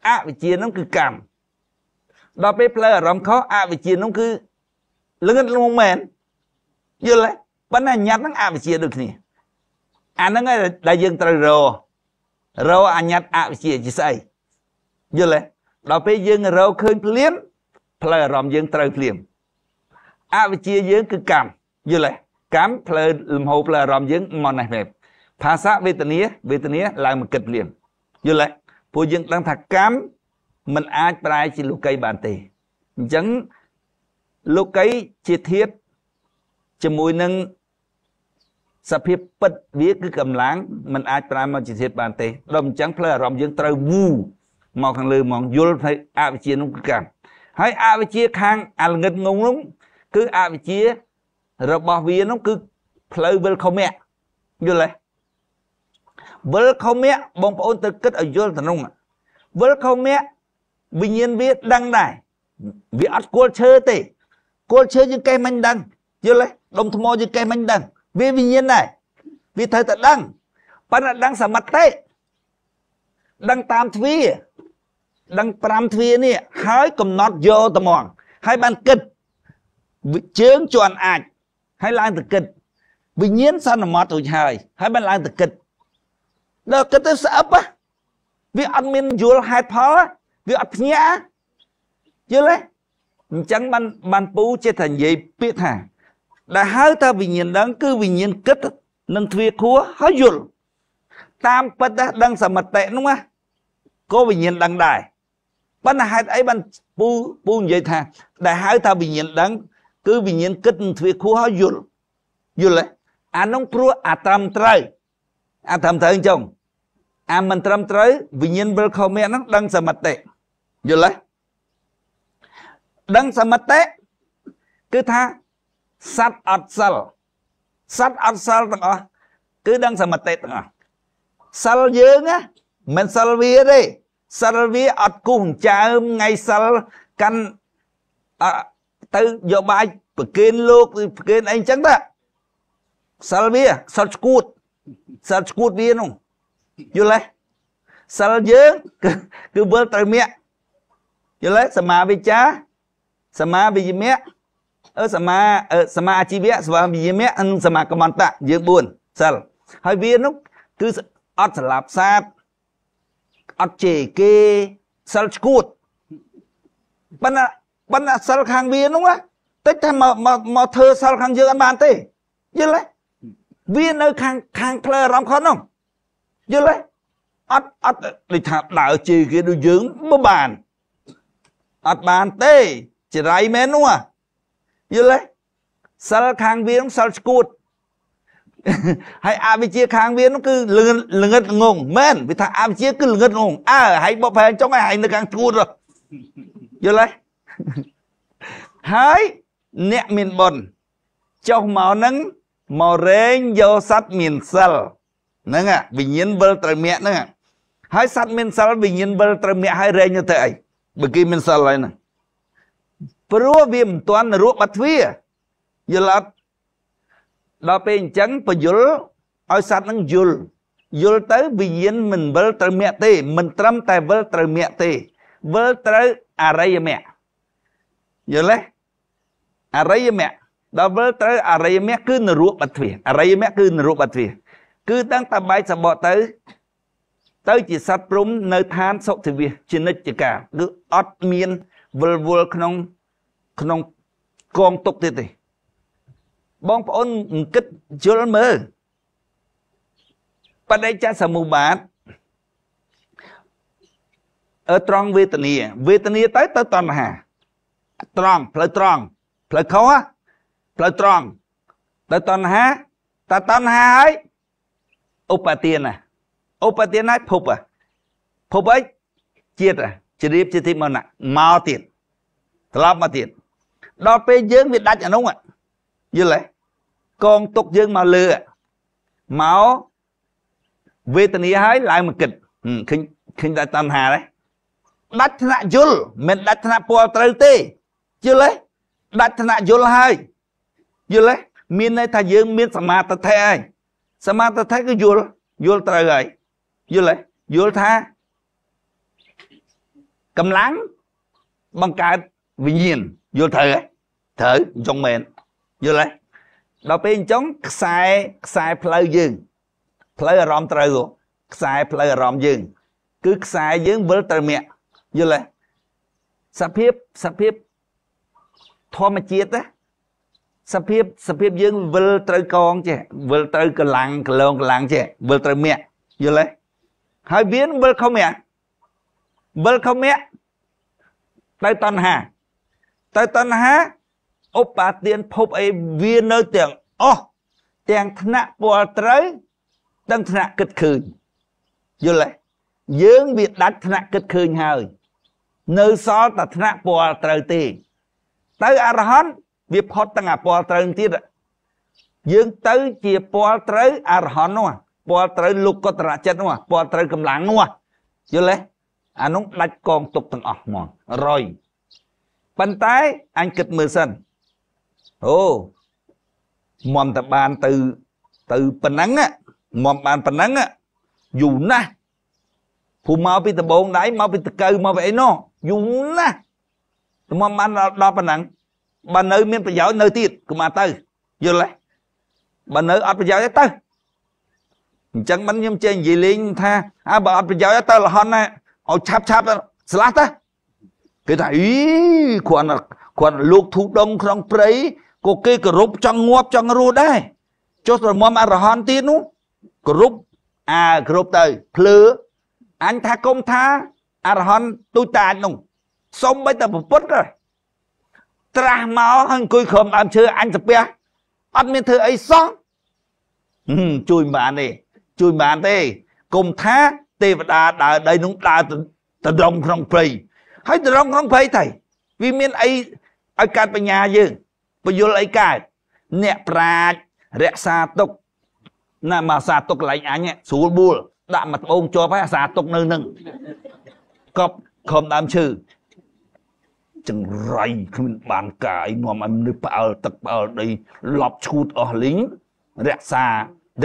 អវិជ្ជានឹងគឺកម្មដល់ពេលផ្លូវអារម្មណ៍ខុសអវិជ្ជានោះគឺលឿនលងមែនយល់ទេប៉ុន្តែអញ្ញត្តិនឹងអវិជ្ជាដូចគ្នាអាហ្នឹងឯងដែលយើងត្រូវរករអញ្ញត្តិអវិជ្ជាជាស្អីយល់ទេដល់ពេលយើងរកឃើញភ្លាមផ្លូវអារម្មណ៍យើងត្រូវភ្លាមអវិជ្ជាយើងគឺកម្មយល់ទេកម្មផ្លូវលំហូរផ្លូវអារម្មណ៍យើងមកណេះពេបភាសាវេទនាវេទនាឡើងមកគិតភ្លាមយល់ទេពួកយើងដឹងថាកម្មมันអាចប្រែជាលោកីបានទេអញ្ចឹងលោកីជាធាតជាមួយនឹងសភាពពិតវាគឺកម្លាំងมันអាចប្រើមកជាធាតបានទេដល់អញ្ចឹងផ្លូវអារម្មណ៍យើងត្រូវវូមកខាងលើហ្មងយល់ផ្នែកអវិជ្ជានោះគឺកម្មហើយអវិជ្ជា ខាងអលងិតងងនោះគឺអវិជ្ជារបស់វានោះគឺផ្លូវវិលខមៈយល់ទេវិលខមៈបងប្អូនទៅគិតឲ្យយល់ទៅនោះវិលខមៈវិញ្ញាណវាដឹងដែរវាអត់គល់ឈើទេគល់ឈើយើងកេះមិន ដឹងយល់ទេដុំថ្មយើងកេះមិនដឹង វាវិញ្ញាណដែរវាត្រូវតែដឹងប៉ុន្តែដឹងសមត្ថទេដឹងតាមទ្វា ដឹង5ទ្វានេះហើយកំណត់យកត្មង ហើយបានគិតជើងជន់អាចហើយឡើងទៅគិត វិញ្ញាណសន្មតរួចហើយ ហើយបានឡើងទៅគិតដល់គិតទៅស្អប់វាអត់មានយល់ហេតុផលវាអត់ភ្ញាក់យល់ទេអញ្ចឹងបានបានពូចេះតែនិយាយពាក្យថាដែលហៅថាវិញ្ញាណដឹង គឺវិញ្ញាណគិតនឹងទ្វាខួរហើយយល់តាមពិតដឹងសមតិនោះណាក៏វិញ្ញាណដឹងដែរប៉ុន្តែហេតុអីបានពូពូនិយាយថាដែលហៅថាវិញ្ញាណដឹងគឺវិញ្ញាណគិតនឹងទ្វាខួរហើយយល់យល់ទេអានោះព្រោះអាត្រឹមត្រូវអាត្រឹមត្រូវអញ្ចឹងអាមិនត្រឹមត្រូវវិញ្ញាណវិលខុសមានហ្នឹងដឹងសមតិយល់ទេដឹងសមតិគឺថាសัตว์អត់សិលសัตว์អត់សិលទាំងអស់គឺដឹងសមតិទាំងអស់សិលយើងណាមិនសិលវាទេសិលវាអត់គូសអញ្ចើមថ្ងៃសិលកាន់ទៅយកបាយប្រគេនលោកប្រគេនអីអញ្ចឹងតាសិលវាសិលឈួតសិលឈួតវានោះយល់ទេសិលយើងគឺវិលត្រូវមាក់យល់ទេសមាវិជ្ជាសមាវិយមៈអឺសមាអឺសមាអាជីវៈសមាវិយមៈនិងសមាកមន្តៈយើង4សិលហើយវានោះគឺអត់ស្លាប់សាបអត់ជេរគេសិលឈួតប៉ុន្តែប៉ុន្តែសិលខាងវានោះតិចតែមកមកធ្វើសិលខាងយើងអត់បានទេយល់ទេវានៅខាងខាងផ្លូវអារម្មណ៍ខុសនោះយល់ទេអត់អត់ដូចថាដើរជេរគេដូចយើងមិនបានអត់បានទេចរៃមែននោះយល់ទេសិលខាងវានឹងសិលស្គួតហើយអវិជ្ជាខាងវានោះគឺលងលងឹតងងមែនវាថាអវិជ្ជាគឺលងឹតងងអើហើយបបប្រែចុងហើយនៅខាងស្គួតយល់ទេហើយអ្នកមានបុណ្យចុះមកនឹងមករែងយកសัตว์មានសិលហ្នឹងវិញ្ញាណវិលត្រមៈហ្នឹងហើយសัตว์មានសិលវិញ្ញាណវិលត្រមៈហើយរែងទៅអីបើគេមានសិលហើយហ្នឹងព្រោះវាមិនទាន់រួបបាត់វាយល់អត់ដល់ពេលអញ្ចឹងពយល់ឲ្យសัตว์នឹងយល់យល់ទៅវិញ្ញាណមិនវិលត្រូវមគ្គទេ មិនត្រឹមតែវិលត្រូវមគ្គទេវិលត្រូវអរិយមគ្គយល់ទេអរិយមគ្គដល់វិលត្រូវអរិយមគ្គគឺនរោបទ្វាអរិយមគ្គគឺនរោបទ្វា គឺតាំងតបែកសបកទៅទៅជាសត្វព្រំនៅឋានសុធិវិសជានិច្ចកាគឺអត់មានវិលវល់ក្នុង ក្នុងកងទុកទៀតទេ បងប្អូនគិតយល់មើលបដិច្ចសមុបាទអឺត្រង់វេទនាវេទនាទៅទៅតណ្ហាត្រង់ផ្លូវត្រង់ផ្លូវខុសផ្លូវត្រង់ទៅតណ្ហាតតណ្ហាហើយឧបទានណាឧបទានឯភពភពអីជាតិជ្រាបជាទីមរណៈមកទៀតត្រឡប់មកទៀតដល់ពេលយើងវាដាច់អានោះយល់ទេកងទុកយើងមកលើមកវេទនាហើយឡើងមកគិតឃើញឃើញតែតណ្ហាដែរដាច់ថ្នាក់យល់មិនដាច់ថ្នាក់ពណ៌ត្រូវទេយល់ទេដាច់ថ្នាក់យល់ហើយយល់ទេមានន័យថាយើង មាន សមាធិហើយសមាធិគឺយល់យល់ត្រូវហើយយល់ទេយល់ថាកម្លាំងបង្កើតវិញ្ញាណយល់ត្រូវទេត្រូវអញ្ចឹងមែនយល់ទេដល់ពេលអញ្ចឹងខ្សែខ្សែផ្លូវយើងផ្លូវអារម្មណ៍ត្រូវខ្សែផ្លូវអារម្មណ៍យើង គឺខ្សែយើងវិលត្រូវមាក់យល់ទេសភាពសភាពធម្មជាតិណាសភាពសភាពយើងវិលត្រូវកងចេះវិលត្រូវកម្លាំងកលងកម្លាំងចេះវិលត្រូវមាក់យល់ទេហើយមានវិលខមៈវិលខមៈទៅតណ្ហា ទៅតណ្ហាឧបាទានភពអីវានៅទាំងអស់ទាំងថ្នាក់ពលត្រូវទាំងថ្នាក់គិតឃើញយល់ទេយើងវាដាច់ថ្នាក់គិតឃើញហើយ នៅសល់តែថ្នាក់ពលត្រូវទេទៅអរហន្តវាផុតទាំងអពលត្រូវទៀតយើងទៅជាពលត្រូវអរហន្តនោះពណ៌ត្រូវលោកកតរចិត្តនោះពណ៌ត្រូវកម្លាំងនោះយល់ទេអានោះដាច់កងទុកទាំងអស់ហ្មងរយប៉ុន្តែអញគិតមើលសិនអូមមតបានទៅទៅប៉ុណ្ណឹងមមបានប៉ុណ្ណឹងយូរណាស់ភូមិមកពីដបងដៃមកពីតកៅមកពីអីនោះយូរណាស់តែមមបានដល់ប៉ុណ្ណឹងបើនៅ មានប្រយោជន៍នៅទៀតកុំមកទៅយល់ទេបើនៅអត់ប្រយោជន៍ទេទៅអញ្ចឹងមិនខ្ញុំចេះនិយាយលេង ថាអើបើអត់ប្រយោជន៍ទៅលហុនណាឲ្យឆាប់ឆាប់ស្លាស់ទៅគេថាអីគ្រាន់គាត់លោកធូបដងក្នុងព្រៃក៏គេគោរពចង់ងាប់ចង់រស់ដែរចុះត្រមមអរហន្តទៀតនោះគោរពអើគោរពទៅភ្លឺអញថាគុំថាអរហន្តទូចតាចនោះសុំបីតែប្រពុតដែរត្រាស់មកអង្គុយក្រុមដើមឈើអញស្ពះអត់មានធ្វើអីសោះជួយមិនបានទេជួយបានទេគុំថា ទេវតាដើរដីនោះដើរតរំក្នុងព្រៃហើយតរំក្នុងព្រៃទៅវាមានអីឲ្យកើតបញ្ញាយើងបញ្យល់អីកើតអ្នកប្រាជ្ញរក្សាទុកណាមកសាទុកកន្លែងអញស្រួលបួលដាក់មកត្បូងជាប់ហើយអាសាទុកនៅនឹងកប់ខំដើមឈើចង្រៃគ្មានបានកាយនាំឲ្យមនុស្សផ្អើលទឹកផ្អើលដីលប់ឈូតអស់លីងរក្សា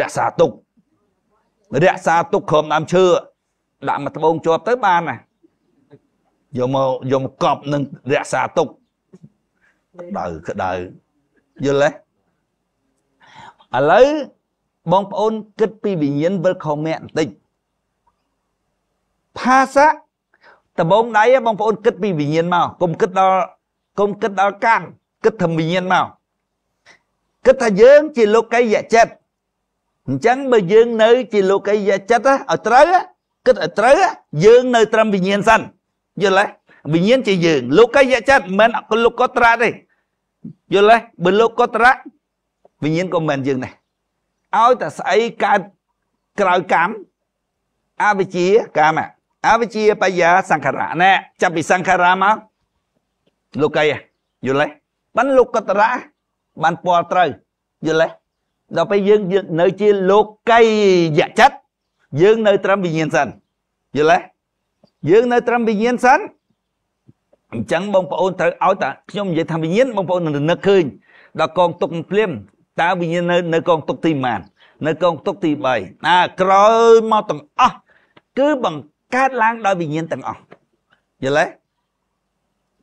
រក្សាទុករក្សាទុកក្រោមដើមឈើដាក់មកត្បូងជាប់ទៅបានណាយកមកយកមកកប់នឹងរក្សាទុកក្តៅក្តៅយល់ទេឥឡូវបងប្អូនគិតពីវិញ្ញាណវិលខមៈបន្តិចផាសៈដបងដៃបងប្អូនគិតពីវិញ្ញាណមកកុំគិតដល់កុំគិតដល់កម្មគិតធម្មវិញ្ញាណមកគិតថាយើងជាលោកីយៈចិត្តអញ្ចឹងបើយើងនៅជាលោកីយចិត្តឲ្យត្រូវគិតឲ្យត្រូវ យើងនៅត្រឹមវិញ្ញាណសិន យល់ទេវិញ្ញាណជាយើង លោកីយចិត្តមិនមែនលោកត្រៈទេយល់ទេបើលោកត្រៈវិញ្ញាណក៏មិនមែនយើងដែរឲ្យតែស្អីកើតក្រោយកម្មអវិជ្ជាកម្មអវិជ្ជាបញ្ញាសង្ខារៈណែចាប់ពីសង្ខារៈមកលោកីយល់ទេបានលោកត្រៈបានពលត្រូវយល់ទេដល់ពេលយើងនៅជាលោកីយៈចិត្តយើងនៅត្រឹមវិញ្ញាណសិនយល់ទេយើងនៅ ត្រឹមវិញ្ញាណសិនអញ្ចឹងបងប្អូនត្រូវឲ្យតាខ្ញុំនិយាយថាវិញ្ញាណបងប្អូននឹកឃើញដល់កងទុកភ្លាមតើវិញ្ញាណនៅនៅកងទុកទីម៉ាននៅកងទុកទី3អាក្រោយមកទាំងអស់គឺបង្កើតឡើងដោយវិញ្ញាណទាំងអស់យល់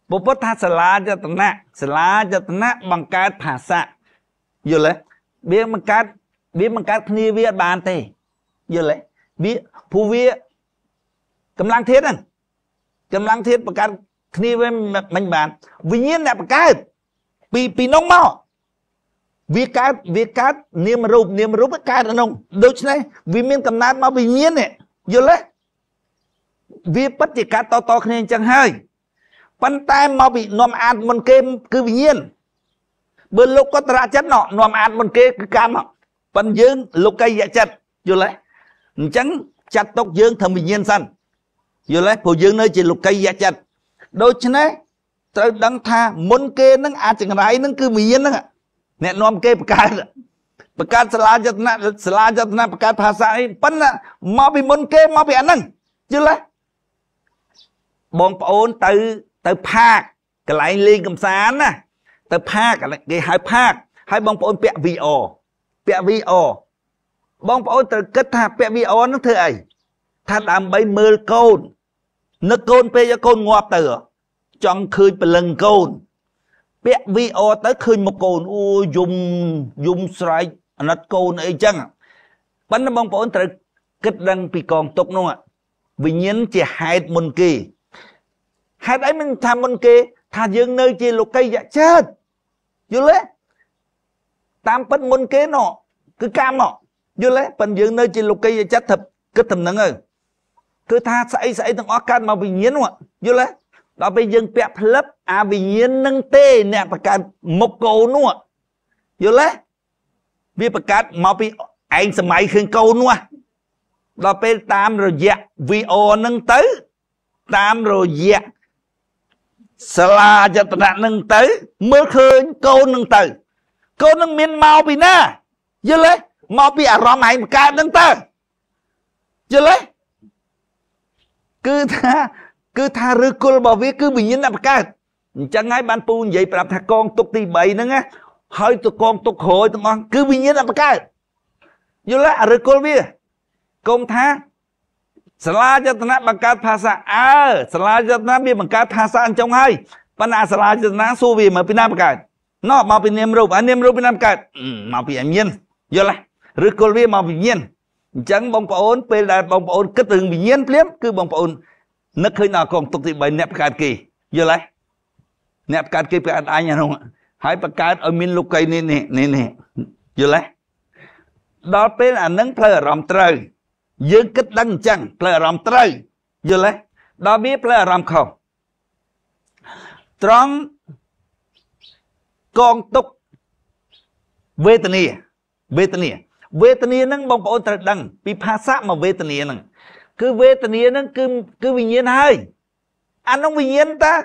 ទេពុទ្ធថាសាលាយតនៈសាលាយតនៈបង្កើតភាសាយល់ទេវាមិនកើតវាមិនកើតគ្នាវាអត់បានទេយល់ទេវាព្រោះវាកម្លាំងធាតហ្នឹងកម្លាំងធាតបង្កើតគ្នាវាមិនបាន វិញ្ញាណអ្នកបង្កើតពីពីនោះមកវាកើតវាកើតនាមរូបនាមរូបកើតក្នុងដូច្នេះវាមាន កំណត់មកវិញ្ញាណនេះយល់ទេវាពិតជាកើតតតគ្នាអញ្ចឹងហើយ ប៉ុន្តែមកពីនំអាតមុនគេគឺវិញ្ញាណបើលោកកតរៈចិត្តណោះនាំអានមុនគេគឺកម្មប៉ិនយើងលោកកិយចិត្តយល់ទេអញ្ចឹង ចាត់ទុកយើងធ្វើវិញ្ញាណសិនយល់ទេព្រោះយើងនៅ ជាលោកកិយចិត្តដូច្នេះត្រូវដឹងថាមុនគេនឹងអាចចង្រៃនឹងគឺវិញ្ញាណនឹងអ្នកនាំគេបង្កើតបង្កើតសាលាយតនៈសាលាយតនៈបង្កើតភាសាអីប៉ុន្តែមកពីមុនគេមកពីអាហ្នឹងយល់ទេបងប្អូនទៅទៅផាកកន្លែងលេងកំសាន្តណាទៅផាកគេហៅផាកហើយបងប្អូនពាក់ VR ពាក់ VR បងប្អូនត្រូវគិតថាពាក់ VR នឹងធ្វើអីថាដើម្បីមើលកូននឹកកូនពេលកូនងាប់ទៅ ចង់ឃើញពលឹងកូន ពាក់ VR ទៅឃើញមកកូនអូយំយំស្រែកអាណិតកូនអីចឹងប៉ិនបងប្អូនត្រូវគិតដឹងពីកងទុកនោះវិញ្ញាណជាហេតុមុនគេហេតុអីមិនថាមុនគេ ថាយើងនៅ ជាលោកីយៈចិត្តយល់ទេតាមពិតមុនគេណោះគឺកម្មណោះយល់ទេប៉ិនយើង នៅ ជាលោកីយចិត្តថាគិតតែនឹងទៅគឺថាស្អីស្អីទាំងអស់កើតមកវិញ្ញាណយល់ទេដល់ពេលយើង ពាក់ផ្លឹបអាវិញ្ញាណនឹងទេ អ្នកបង្កើតមុខកូននោះយល់ទេវាបង្កើតមកពីឯងសម័យឃើញកូននោះដល់ពេលតាមរយៈ VO នឹងទៅ តាមរយៈសាលាយតនៈនឹងទៅ មើលឃើញកូននឹងទៅកូននឹងមានមកពីណាយល់ទេមកពីអារម្មណ៍ឯងកើតនឹងទៅយល់ទេគឺថាគឺថាឬគុលរបស់វាគឺវិញ្ញាណបកើតអញ្ចឹងហើយបានពូនិយាយប្រាប់ថាកងទុកទី3ហ្នឹងណាហើយទៅកងទុកក្រោយទាំងអស់គឺវិញ្ញាណបកើតយល់ទេឬគុលវាកុំថាសាលាយតនៈបង្កើតភាសាអើសាលាយតនៈវាបង្កើតភាសាអញ្ចឹងហើយប៉ុន្តែសាលាយតនៈសួរវាមកពីណាបង្កើតណោះមកពីនាមរូបអានាមរូបពីណាបង្កើតមកពីអញ្ញាណយល់ទេឬគល់វាមកវិញ្ញាណអញ្ចឹងបងប្អូនពេលដែលបងប្អូនគិតរឿងវិញ្ញាណភ្លាម គឺបងប្អូននឹកឃើញដល់កងទុកទី3អ្នកបង្កើតគេ យល់ទេអ្នកបង្កើតគេបង្កើតអញហ្នឹងហើយបង្កើតឲ្យមានលោកីនេះនេះនេះយល់ទេដល់ពេលអានឹងផ្លូវអារម្មណ៍ត្រូវយើងគិតដឹងអញ្ចឹងផ្លូវអារម្មណ៍ត្រូវយល់ទេដល់វាផ្លូវអារម្មណ៍ខុសត្រង់កងទុកវេទនាវេទនាវេទនានឹងបងប្អូនត្រូវដឹង ពីភាសាមកវេទនានឹងគឺវេទនានឹងគឺគឺវិញ្ញាណហើយ អានោះវិញ្ញាណតា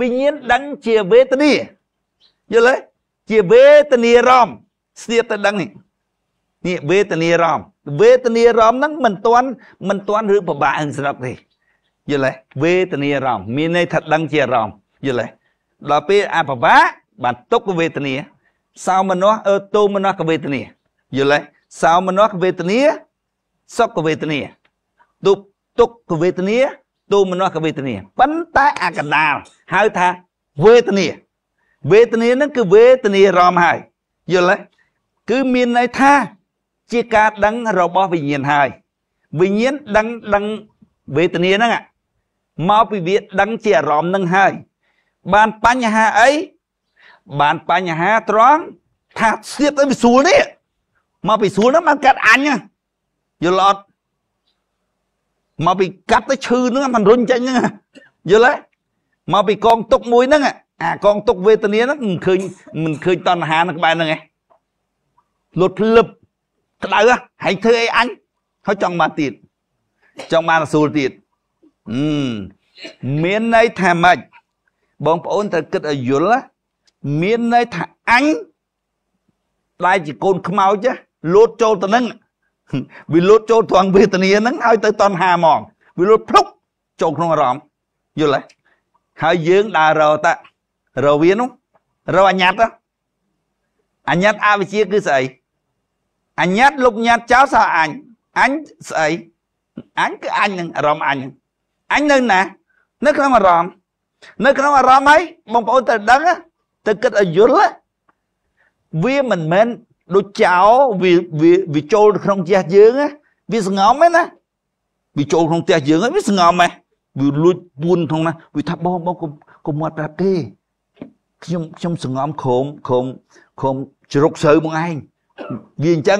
វិញ្ញាណដឹងជាវេទនាយល់ទេជាវេទនារំស្ទាបទៅដឹងនេះនេះវេទនារំវេទនារំហ្នឹងមិនទាន់មិនទាន់ឬពិបាកអឹងស្រុកទេយល់ទេវេទនារំមានន័យថាដឹងជាអារម្មណ៍យល់ទេដល់ពេលអពិបាកបានទុក្ខវេទនា សោមនស្សអឺទោមនស្សកវេទនាយល់ទេសោមនស្សកវេទនាសុខវេទនាទុក្ខទុក្ខវេទនា ទោមនស្សកវេទនាប៉ុន្តែអាកដាលហៅថាវេទនា វេទនានឹងគឺវេទនារំហើយយល់ទេគឺមានន័យថាជាការដឹងរបស់វិញ្ញាណហើយវិញ្ញាណដឹងដឹងវេទនាហ្នឹងមកពីវាដឹងជាអារម្មណ៍ហ្នឹងហើយបានបញ្ហាអីបានបញ្ហាត្រង់ថាស្ទាបទៅពីស្រួលនេះមកពីស្រួលហ្នឹងបានកាត់អញយល់អត់មកពីកាត់ទៅឈឺហ្នឹងមិនរុញចេញហ្នឹងយល់ទេមកពីកងទុកមួយហ្នឹងអាកងទុកវេទនាហ្នឹងមិនឃើញមិនឃើញតណ្ហានៅក្បែរហ្នឹងឯងលុតភ្លឹបក្តៅហែងធ្វើអីអញហើយចង់បានទៀតចង់បានរសួលទៀតមានន័យថាម៉េចបងប្អូនត្រូវគិតឲ្យយល់មានន័យថាអញដែលជាកូនខ្មោចលោតចូលទៅនឹងវាលោតចូលទ្រង់វេទនាហ្នឹងឲ្យទៅតណ្ហាហ្មងវាលោតភ្លុកចូលក្នុងអារម្មណ៍យល់ទេហើយយើងដើររតរវានោះរអញ្ញត្តិអញ្ញត្តិអវិជ្ជាគឺស្អីអញញាត់លុបញាត់ចោលសោះអញអញស្អីអញគឺអញនឹងអារម្មណ៍អញនឹងអញនៅណានៅក្នុងអារម្មណ៍នៅក្នុងអារម្មណ៍ហើយបងប្អូនត្រូវដឹងទៅគិតឲ្យយល់វាមិនមែនដូចចោលវាវាចូលក្នុងផ្ទះយើងវាស្ងំហ្នឹងណាវាចូលក្នុងផ្ទះយើងហើយវាស្ងំហ៎វាលួចពួនក្នុងណាវាថាបងបងកុំមាត់ប្រាប់គេខ្ញុំខ្ញុំស្ងំក្រោមក្រោមក្រោមជ្រុកស្រូវមកឯងវាអញ្ចឹង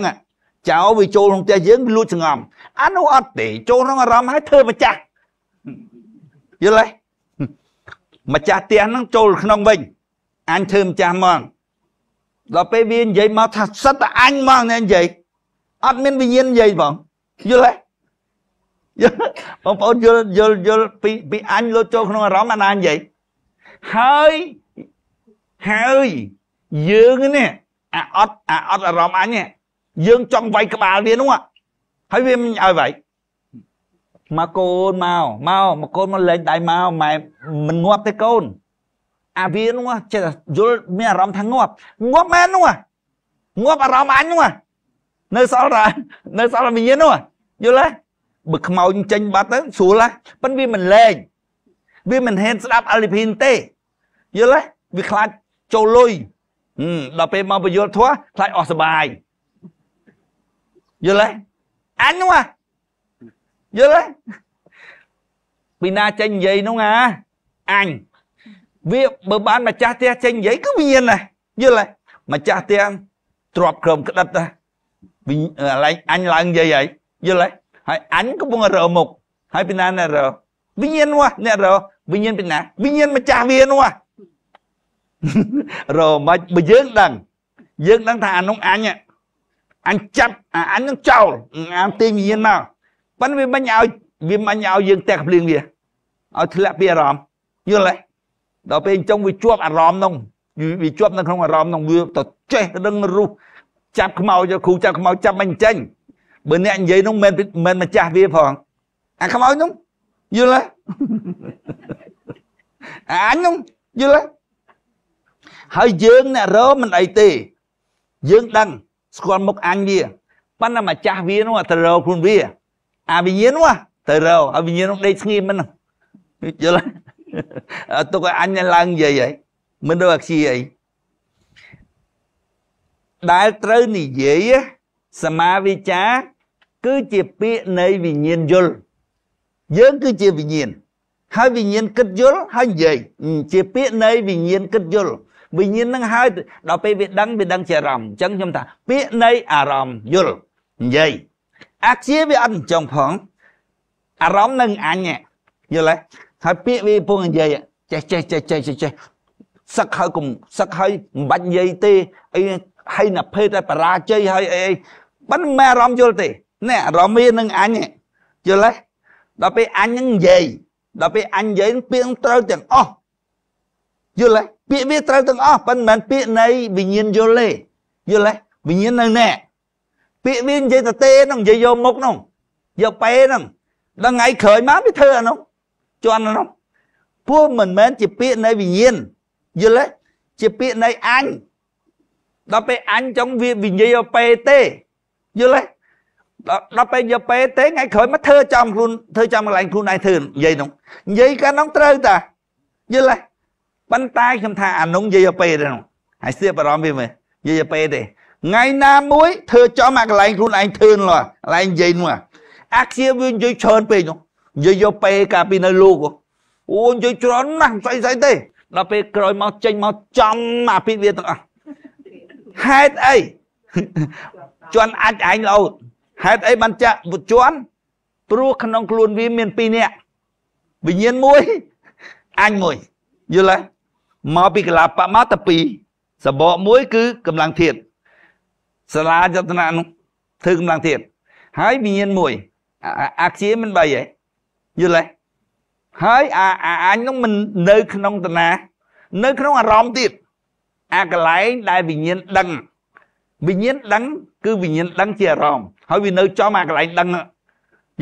ចៅវាចូលក្នុងផ្ទះយើងវាលួចស្ងំអានោះអត់ទេ ចូលក្នុងអារម្មណ៍ហើយធ្វើម្ចាស់យល់ទេម្ចាស់ផ្ទះហ្នឹងចូលក្នុងវិញអញធ្វើម្ចាស់មកដល់ពេលវានិយាយមកថាសិតតែអញមកណែនិយាយអត់មានវិញ្ញាណនិយាយផងយល់ទេយល់បងប្អូនយល់យល់យល់ពីពីអញលោចូលក្នុងអារម្មណ៍អាណានិយាយហើយហើយយើងនេះអាអត់អាអត់អារម្មណ៍អញយើងចង់វាយក្បាលវានោះហើយវាមិនឲ្យវាយមកកូនមកមកមកកូនមកលេងដៃមកម៉ែមិនងាប់ទេកូន អាវានោះចេះយល់មានអារម្មណ៍ថាងាប់ងាប់មែននោះងាប់អារម្មណ៍អញនោះនៅសល់តែនៅសល់តែវិញ្ញាណនោះយល់ទេបើខ្មោចចេញបាត់ទៅស្រួលហ่ะប៉ិនវាមិនលេងវាមិនហ៊ានស្ដាប់អលីភីនទេយល់ទេវាខ្លាចចូលលុយដល់ពេលមកពយល់ធោះខ្លាចអស់សបាយយល់ទេអញនោះយល់ទេពីណាចេញនិយាយនោះអាអញវាបើបានម្ចាស់ផ្ទះចេញនិយាយគឺមានដែរយល់ទេម្ចាស់ផ្ទះទ្របក្រមក្តិតដែរវិញឡើងអញឡើងនិយាយហើយយល់ទេហើយអញកំពុងរើមុខហើយពីណាអ្នករើវិញ្ញាណនោះអ្នករើវិញ្ញាណពីណាវិញ្ញាណម្ចាស់វានោះរមិនបើយើងដឹងយើងដឹងថាអានោះអញអញចាប់អាអញនឹងចោលអាមទាញវិញ្ញាណមកប៉ិនវាមិនឲ្យ វាមិនឲ្យយើងតែកភ្លៀងវាឲ្យធ្លាក់ពីអារម្មណ៍យល់ទេដល់ពេលអញ្ចឹងវាជាប់អារម្មណ៍នោះវាជាប់នៅក្នុងអារម្មណ៍នោះវាទៅចេះរឹងរុះចាប់ខ្មោចគ្រូចាប់ខ្មោចចាប់មិនចេញបើអ្នកនិយាយនោះមិនមិនម្ចាស់វាផង អាខ្មោចនោះយល់ទេអញនោះយល់ទេហើយយើងអ្នករមមិនអីទេ យើងដឹងស្គាល់មុខអញវាប៉ុន្តែម្ចាស់វានោះទៅរកខ្លួនវាអាវិញ្ញាណនោះទៅរកអាវិញ្ញាណនោះដេកស្ងៀមមិនយល់ទុកឲ្យអញឡើងនិយាយហើយមិនដូចអាខ្ជាអីដែលត្រូវនិយាយសមាវិចា គឺជាពាក្យនៃវិញ្ញាណយល់យើងគឺជាវិញ្ញាណហើយវិញ្ញាណគិតយល់ហើយនិយាយជាពាក្យនៃវិញ្ញាណគិតយល់វិញ្ញាណនឹងហើយដល់ពេលវាដឹងវាដឹងជាអារម្មណ៍អញ្ចឹងខ្ញុំថា ពាក្យនៃអារម្មណ៍យល់និយាយអាជាវាអត់អញ្ចឹងផងអារម្មណ៍នឹងអញយល់ទេហើយពាក្យវាពងនិយាយចេះចេះចេះចេះចេះសឹកហើយកុំសឹកហើយមិនបាច់និយាយទេអីហើយណាភេទតែបរាជ័យហើយអីអីបិណ្ឌមិនអារម្មណ៍យល់ទេណែអារម្មណ៍វានឹងអញយល់ទេដល់ពេលអញនឹងនិយាយដល់ពេលអញនិយាយពាក្យត្រូវទាំងអស់យល់ទេពាក្យវាត្រូវទាំងអស់ប៉ុន្តែមិនពាក្យនៃវិញ្ញាណយល់ទេយល់ទេវិញ្ញាណនៅណែពាក្យវានិយាយទៅទេហ្នឹងនិយាយយកមុខហ្នឹងយកពេហ្នឹងដល់ថ្ងៃក្រោយមកវាធ្វើអាហ្នឹងជន់អាហ្នឹងព្រោះមិនមែនជាពាក្យនៃវិញ្ញាណយល់ទេជាពាក្យនៃអញដល់ពេលអញចង់វាវិញ្ញាណយកពេទេយល់ទេដល់ពេលយកពេទេថ្ងៃក្រោយមកធ្វើចំខ្លួនធ្វើចំកន្លែងខ្លួនឯងធ្វើនិយាយហ្នឹងនិយាយកាលហ្នឹងត្រូវតាយល់ទេប៉ុន្តែខ្ញុំថាអានុងយាយពេទេនោះហើយសៀបអារម្មណ៍វាមើលយាយពេទេថ្ងៃណាមួយធ្វើចំអាកន្លែងខ្លួនឯងធឿនលោះកន្លែងនិយាយនោះអាខ្ជាវានិយាយច្រើនពេកនោះនិយាយយកពេកាពីនៅ លោក អូនិយាយច្រើនណាស់ស្អីស្អីទេដល់ពេល ក្រោយមកចេញមកចំអាពីវាទាំងអស់ហេតុអីជន់អាចឯងលោតហេតុអីបានចាក់ជន់ព្រោះក្នុងខ្លួនវាមាន2នាក់វិញ្ញាណមួយអញមួយយល់ទេមកពីកលាបមកតែពីរសបកមួយ គឺកម្លាំងធាតសាលាយតនៈនោះធ្វើកម្លាំងធាតហើយវិញ្ញាណមួយអាខ្ជាមិនបីឯងយល់ទេហើយអាអញនោះមិននៅក្នុងតណា នៅក្នុងអារម្មណ៍ទៀតអាកលែងដែលវិញ្ញាណដឹងវិញ្ញាណដឹង គឺ វិញ្ញាណដឹង ជាអារម្មណ៍ហើយវានៅចំអាកលែងដឹង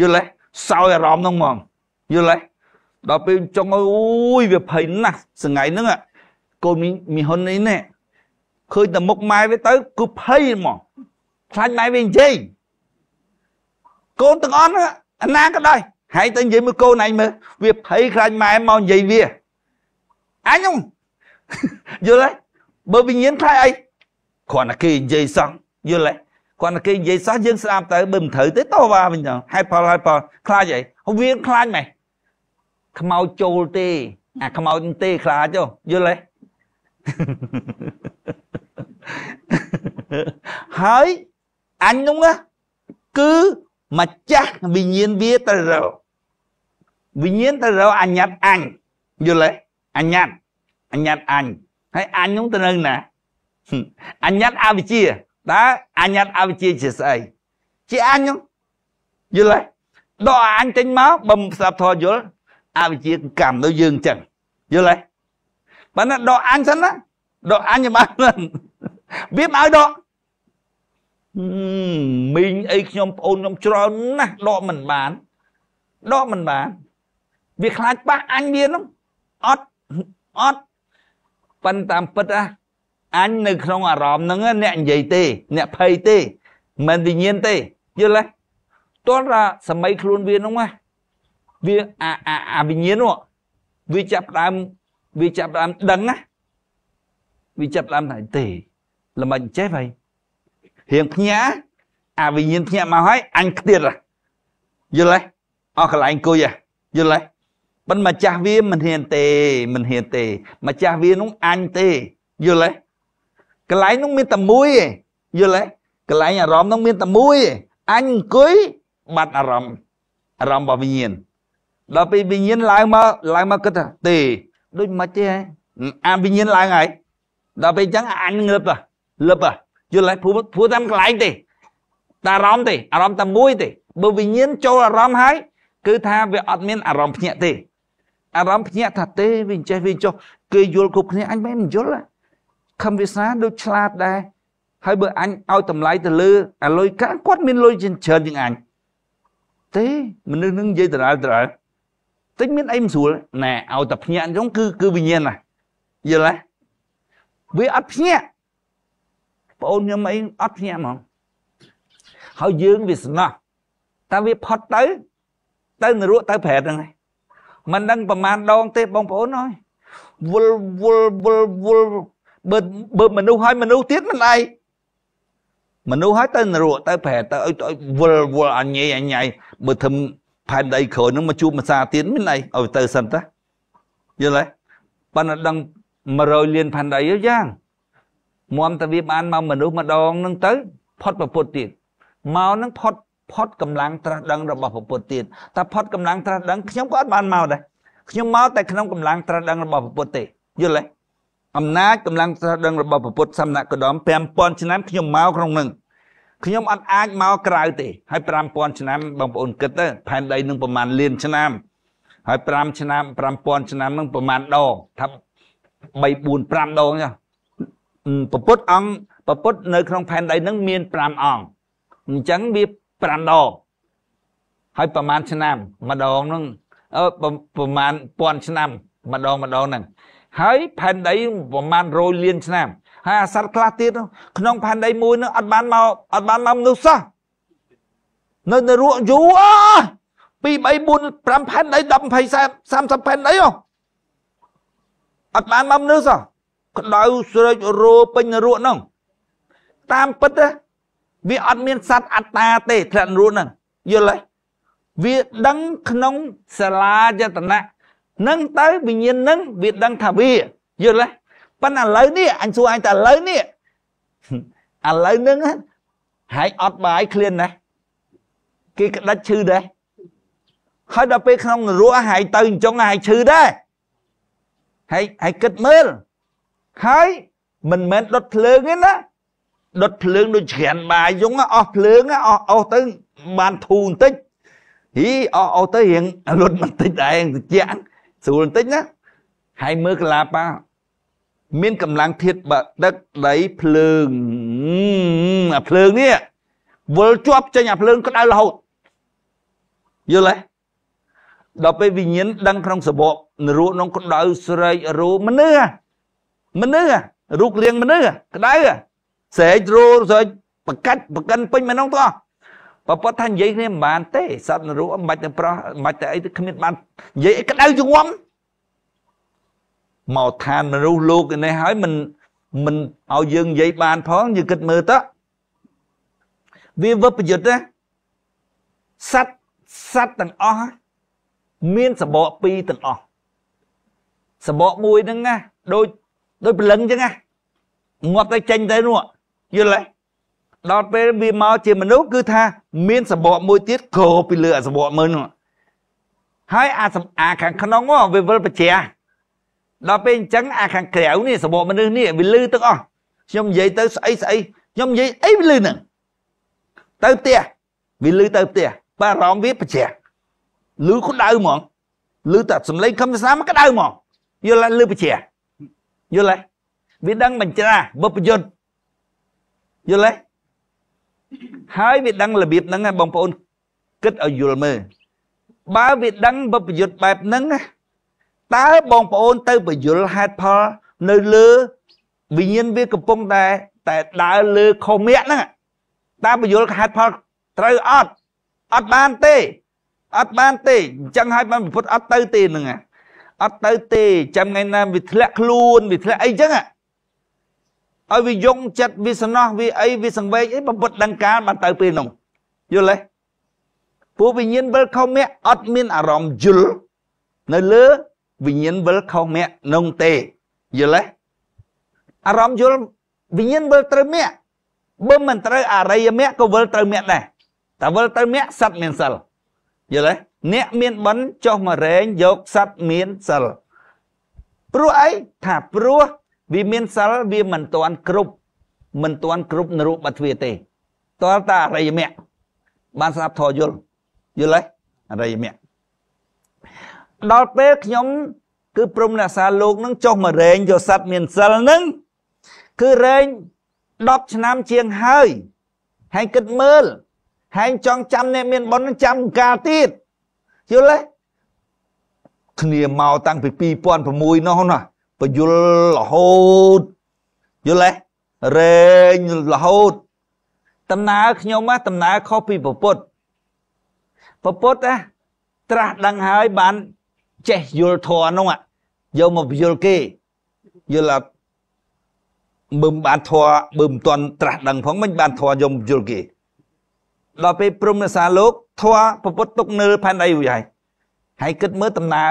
យល់ទេសោយអារម្មណ៍នោះហ្មងយល់ទេដល់ពេលចង់អូយវាភ័យណាស់សងៃហ្នឹងកូនមីហ៊ុននេះណែឃើញតែមុខម៉ែវាទៅគឺភ័យហ្មងខ្លាចម៉ែវានិយាយកូនទាំងអស់អាណាក៏ដោយហើយទៅនិយាយមើលកូនឯងមើលវាភ័យខ្លាចម៉ែមកនិយាយវាអញហ្នឹងយល់ទេបើវិញ្ញាណខ្លាចអីគ្រាន់តែគេនិយាយសោះយល់ទេគ្រាន់តែគេនិយាយសោះយើងស្ដាប់ទៅបើមិនត្រូវទេតោះវ៉ាវិញទៅហេតុផលហេតុផលខ្លាចអីវាខ្លាចម៉េះខ្មោចចូលទេ អាខ្មោចទេខ្លាចយល់ទេហើយអញនោះគឺម្ចាស់វិញ្ញាណវាទៅរកវិញ្ញាណទៅរកអញ្ញត្តិអញយល់ទេអញ្ញត្តិអញ្ញត្តិអញហើយអញនោះទៅនៅណាអញ្ញត្តិអវិជ្ជាតើអញ្ញត្តិអវិជ្ជាជាស្អីជាអញនោះយល់ទេដកអញចេញមកបំស្ដាប់ធរយល់អវិជ្ជាកម្មនៅយើងចឹងយល់ទេបានដកអញសិនណាដកអញបានវាមិនឲ្យដកមីងអីខ្ញុំប្អូនខ្ញុំច្រើនណាស់ដកមិនបានដកមិនបាន វាខ្លាចប៉ះអញវានោះអត់អត់ប៉ិនតាមពិតណាអញនៅក្នុងអារម្មណ៍ហ្នឹងអ្នកនិយាយទេអ្នកភ័យទេ មិនវិញ្ញាណទេយល់ទេតើសម័យខ្លួនវានោះណាវាអាអាវិញ្ញាណនោះវាចាប់ផ្ដើមវាចាប់ផ្ដើមដឹងណាវាចាប់ផ្ដើមថាទេល្មិចចេះហើយរៀងភ្ញាអាវិញ្ញាណភ្ញាមកហើយអញខ្ទៀតយល់ទេអស់កន្លែងអង្គុយយល់ទេបិណ្ឌម្ចាស់វាមិនហ៊ានទេ មិនហ៊ានទេ ម្ចាស់វានោះអញទេយល់ទេកន្លែងនោះមានតែមួយឯងយល់ទេកន្លែងអារម្មណ៍នោះមានតែមួយឯងអញអង្គុយបាត់អារម្មណ៍អារម្មណ៍របស់វិញ្ញាណដល់ពេលវិញ្ញាណឡើងមកឡើងមកគិតថាទេដូចមិនទេអាវិញ្ញាណឡើងហើយដល់ពេលអញ្ចឹងអញងើបលឹបយល់ហើយព្រោះព្រោះតាមកន្លែងទេតាអារម្មណ៍ទេអារម្មណ៍តែមួយទេបើវិញ្ញាណចូលអារម្មណ៍ហើយ គឺថាវាអត់មានអារម្មណ៍ភ្ញាក់ទេអារម្មណ៍ភ្ញាក់ថាទេវាចេះវាចុះគេយល់គ្រប់គ្នាអញមិនយល់ខំវាសាដូចឆ្លាតដែរហើយបើអញឲ្យតម្លៃទៅលើអាលុយកាគាត់មានលុយច្រើនជាងអញទេមនុស្សនឹងនិយាយដរាលដរាលតិចមានអីមិនស្រួលណែឲ្យតែភ្ញាក់អញ្ចឹងគឺគឺវិញ្ញាណណាយល់ទេវាអត់ភ្ញាក់បងអូនខ្ញុំអីអត់ភ្ញាក់ហ្មងហើយយើងវាស្នោះតើវាផុតទៅទៅនរកទៅប្រែតហ្នឹងឯងមិនដឹងប្រមាណដងទេបងប្អូនអើយវល់វល់វល់វល់បើបើមនុស្សហើយមនុស្សទៀតមិនឯងមនុស្សហើយទៅនរកទៅប្រែទៅឲ្យវល់វល់អញញៃអញញៃមើលធំផែនដីក្រោយនឹងមកជួបភាសាទៀតមានអីឲ្យទៅសិនតាយល់ទេប៉ណ្ណដឹង100លានផែនដីយ៉ាងមមតវាបានមកមនុស្សម្ដងនឹងទៅផុតប្រពុតទៀតមកនឹងផុតផុតកម្លាំងត្រាស់ដឹងរបស់ប្រពុតទៀតតែផុតកម្លាំងត្រាស់ដឹងខ្ញុំក៏អត់បានមកដែរខ្ញុំមកតែក្នុងកម្លាំងត្រាស់ដឹងរបស់ប្រពុតទេយល់ទេអំណាចកម្លាំងត្រាស់ដឹងរបស់ប្រពុតសំណាក់កដម5000ឆ្នាំខ្ញុំមកក្នុងនឹងខ្ញុំអត់អាចមកក្រៅទេហើយ5000ឆ្នាំបងប្អូនគិតទៅផែនដីនឹងប្រមាណលានឆ្នាំហើយ5ឆ្នាំ5000ឆ្នាំនឹងប្រមាណដងថា3 4 5ដងចាពពុទ្ធអង្គពពុទ្ធនៅក្នុងផែនដីនឹងមាន5អង្គអញ្ចឹងវា5ដងហើយប្រមាណឆ្នាំ ម្ដងនឹងប្រមាណ1000ឆ្នាំម្ដងម្ដងហ្នឹងហើយផែនដីប្រមាណ100លាន ឆ្នាំហើយអាសត្វខ្លះទៀតក្នុងផែនដីមួយនឹងអត់បានមកអត់បានមកមនុស្សសោះនៅនៅរក់យូរអ2 3 4 5ផែនដី10 20 40 30ផែនដីអូអត់បានមកមនុស្សសោះក្តៅស្រេចរោពេញនៅរក់ហ្នឹងតាមពិតវាអត់មានសត្វអត្តាទេធ្លាក់រក់ហ្នឹងយល់ទេវាដឹងក្នុងសាលាយតនៈនឹងទៅវិញ្ញាណនឹងវាដឹងថាវាយល់ទេប៉ុន្តែឥឡូវនេះអញសួរអញតែឥឡូវនេះឥឡូវហ្នឹងហែកអត់បាយឃ្លានណាស់គេក្តិចឈឺដែរហើយដល់ពេលក្នុងនរោហែកទៅអញ្ចឹងហែកឈឺដែរហែកហែកគិតមើលហើយមិនមែនដុតភ្លើងទេណាដុតភ្លើងដូចច្រានបាយយងអស់ភ្លើងអស់អស់ទៅបានធូរបន្តិចហីអស់អស់ទៅរៀងលុតបន្តិចដែរត្រជាក់ស្រួលបន្តិចណាហើយមើលក្លាប៉ាមានកម្លាំងធាតុបដិកដីភ្លើងអាភ្លើងនេះវិលជាប់ចេញអាភ្លើងក្តៅរហូតយល់ទេដល់ពេលវិញ្ញាណដឹងក្នុងសបកនរោក្នុងក្តៅស្រែករោមនុស្សមនុស្សរូបរាងមនុស្សក្តៅស្រែករោស្រែកបកាច់បកិនពេញម្ដងទៅអស់បើគាត់ថានិយាយគ្នាមិនបានទេសត្វនរោមិនបាច់ទៅប្រោះមិនបាច់ទៅអីទៅគ្មានបាននិយាយឲ្យក្តៅជាងងំមកឋានមនុស្សលោកនេះហើយ មិនមិនឲ្យយើងនិយាយបានផងយើងគិតមើលតើវាវិបយុទ្ធណាសត្វសត្វទាំងអស់មានសបកពីរទាំងអស់សបកមួយហ្នឹងណាដូចដូចព្រលឹងអញ្ចឹងណាងាប់តែចេញទៅនោះយល់ទេដល់ពេលវាមកជាមនុស្សគឺថា មានសបកមួយទៀតក្រពីលើអាសបកមើលនោះហើយ អាអាខាងក្នុងវាវិលប្រជ្រះដល់ពេលអញ្ចឹងអាខាងក្រៅនេះសបមនុស្សនេះវាលឺទឹកអស់ខ្ញុំនិយាយទៅស្អីស្អីខ្ញុំនិយាយអីវាលឺនឹងទៅផ្ទះវាលឺទៅផ្ទះបារម្ភវាប្រជះលឺក្តៅហ្មងលឺតែសំឡេងខំសាមក្តៅហ្មងយល់ហើយលឺប្រជះយល់ហើយវាដឹងបញ្ច្រាបុព្វយុទ្ធយល់ទេហើយវាដឹងរបៀបហ្នឹងបងប្អូនគិតឲ្យយល់មើលបើវាដឹងបុព្វយុទ្ធបែបហ្នឹងណាតើបងប្អូនទៅបញ្យលហេតុផលនៅលើវិញ្ញាណវាកំពុងតែតែដើរលើខុសមគ្គហ្នឹងតើបញ្យលហេតុផលត្រូវអត់អត់បានទេអត់បានទេអញ្ចឹងហើយបានពុទ្ធអត់ទៅទេហ្នឹងអត់ទៅទេចាំថ្ងៃណាវាធ្លាក់ខ្លួនវាធ្លាក់អីចឹងឲ្យវាយងចិត្តវាសំណោះវាអីវាសង្វេគអីពុទ្ធដឹងការបានទៅពេលហ្នឹងយល់ទេពួកវិញ្ញាណវិលខុសមគ្គអត់មានអារម្មណ៍យល់នៅលើវិញ្ញាណវិលខុសមគ្គនោះទេយល់ទេអារម្មណ៍យល់វិញ្ញាណវិលត្រូវមគ្គបើមិនត្រូវអរិយមគ្គក៏វិលត្រូវមគ្គដែរតែវិលត្រូវមគ្គសត្វមានសិលយល់ទេអ្នកមានបិណ្ឌចុះមករែងយកសត្វមានសិលព្រោះអីថាព្រោះវាមានសិលវាមិនទាន់គ្រប់មិនទាន់គ្រប់នរូបទ្វាទេតើតាអរិយមគ្គបានស្ដាប់ធរយល់យល់ទេអរិយមគ្គដល់ពេលខ្ញុំគឺព្រំអ្នកសាលោកនឹងចុះមករែងយកសัตว์មានសិលនឹងគឺរែង10ឆ្នាំជាងហើយហើយគិតមើលហើយចង់ចាំអ្នកមានបុណ្យចាំកាលទៀតយល់ទេគ្នាមកតាំងពី2006នោះណាបយលរហូតយល់ទេរែងរហូតដំណើរខ្ញុំណាដំណើរខុសពីពពុទ្ធពពុទ្ធណាត្រាស់ដឹងហើយបានចេះយល់ធរនោះយកមកយល់គេយល់អាបើមិនបានធរបើមិនទាន់ត្រាស់ដឹង ផងមិនបានធរយកមកយល់គេដល់ពេលព្រំរសាលោកធរប្រពុតទុកនៅផែនដីរួចហើយហើយគិតមើលដំណើរ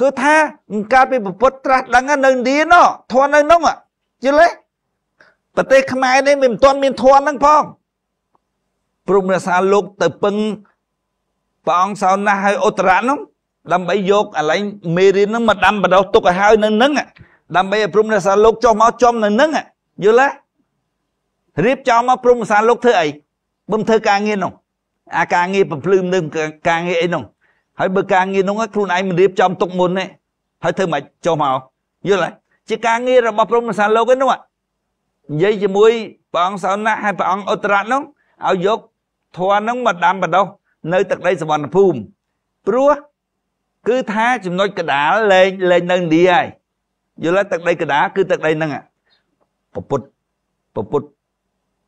គឺថាអង្កើតពីប្រពុតត្រាស់ដឹងនៅឥណ្ឌានោះធរនៅនោះយល់ទេប្រទេសខ្មែរនេះមិនទាន់មានធរហ្នឹងផងព្រំរសាលោក ទៅពឹងព្រះអង្គសោណាស់ហើយអុត្តរៈនោះដើម្បីយកអាឡែងមេរៀនហ្នឹងមកដាំបដោះទុកឲ្យហើយ នៅនឹងដើម្បីឲ្យព្រំរសាលោកចុះមកចំនៅនឹងយល់ទេរៀបចំមកព្រំរសាលោកធ្វើអីបំធ្វើការងារនោះអាការងារបំភ្លឺនឹងការងារអីនោះហើយបើការងារនោះខ្លួនឯងមិនរៀបចំទុកមុនទេហើយធ្វើមិនចុះមកយល់ទេជាការងាររបស់ព្រំរសាលោកឯនោះនិយាយជាមួយព្រះអង្គសោណៈហើយព្រះអង្គអុត្តរៈនោះឲ្យយកធម៌នឹងមកដាំបដោះនៅ ទឹកដីសវណ្ណភូមិព្រោះគឺថាចំណុចកដាលលែងលែងនៅឥណ្ឌាហើយយល់ទេទឹកដីកដាលគឺទឹកដីហ្នឹងពពុតពពុត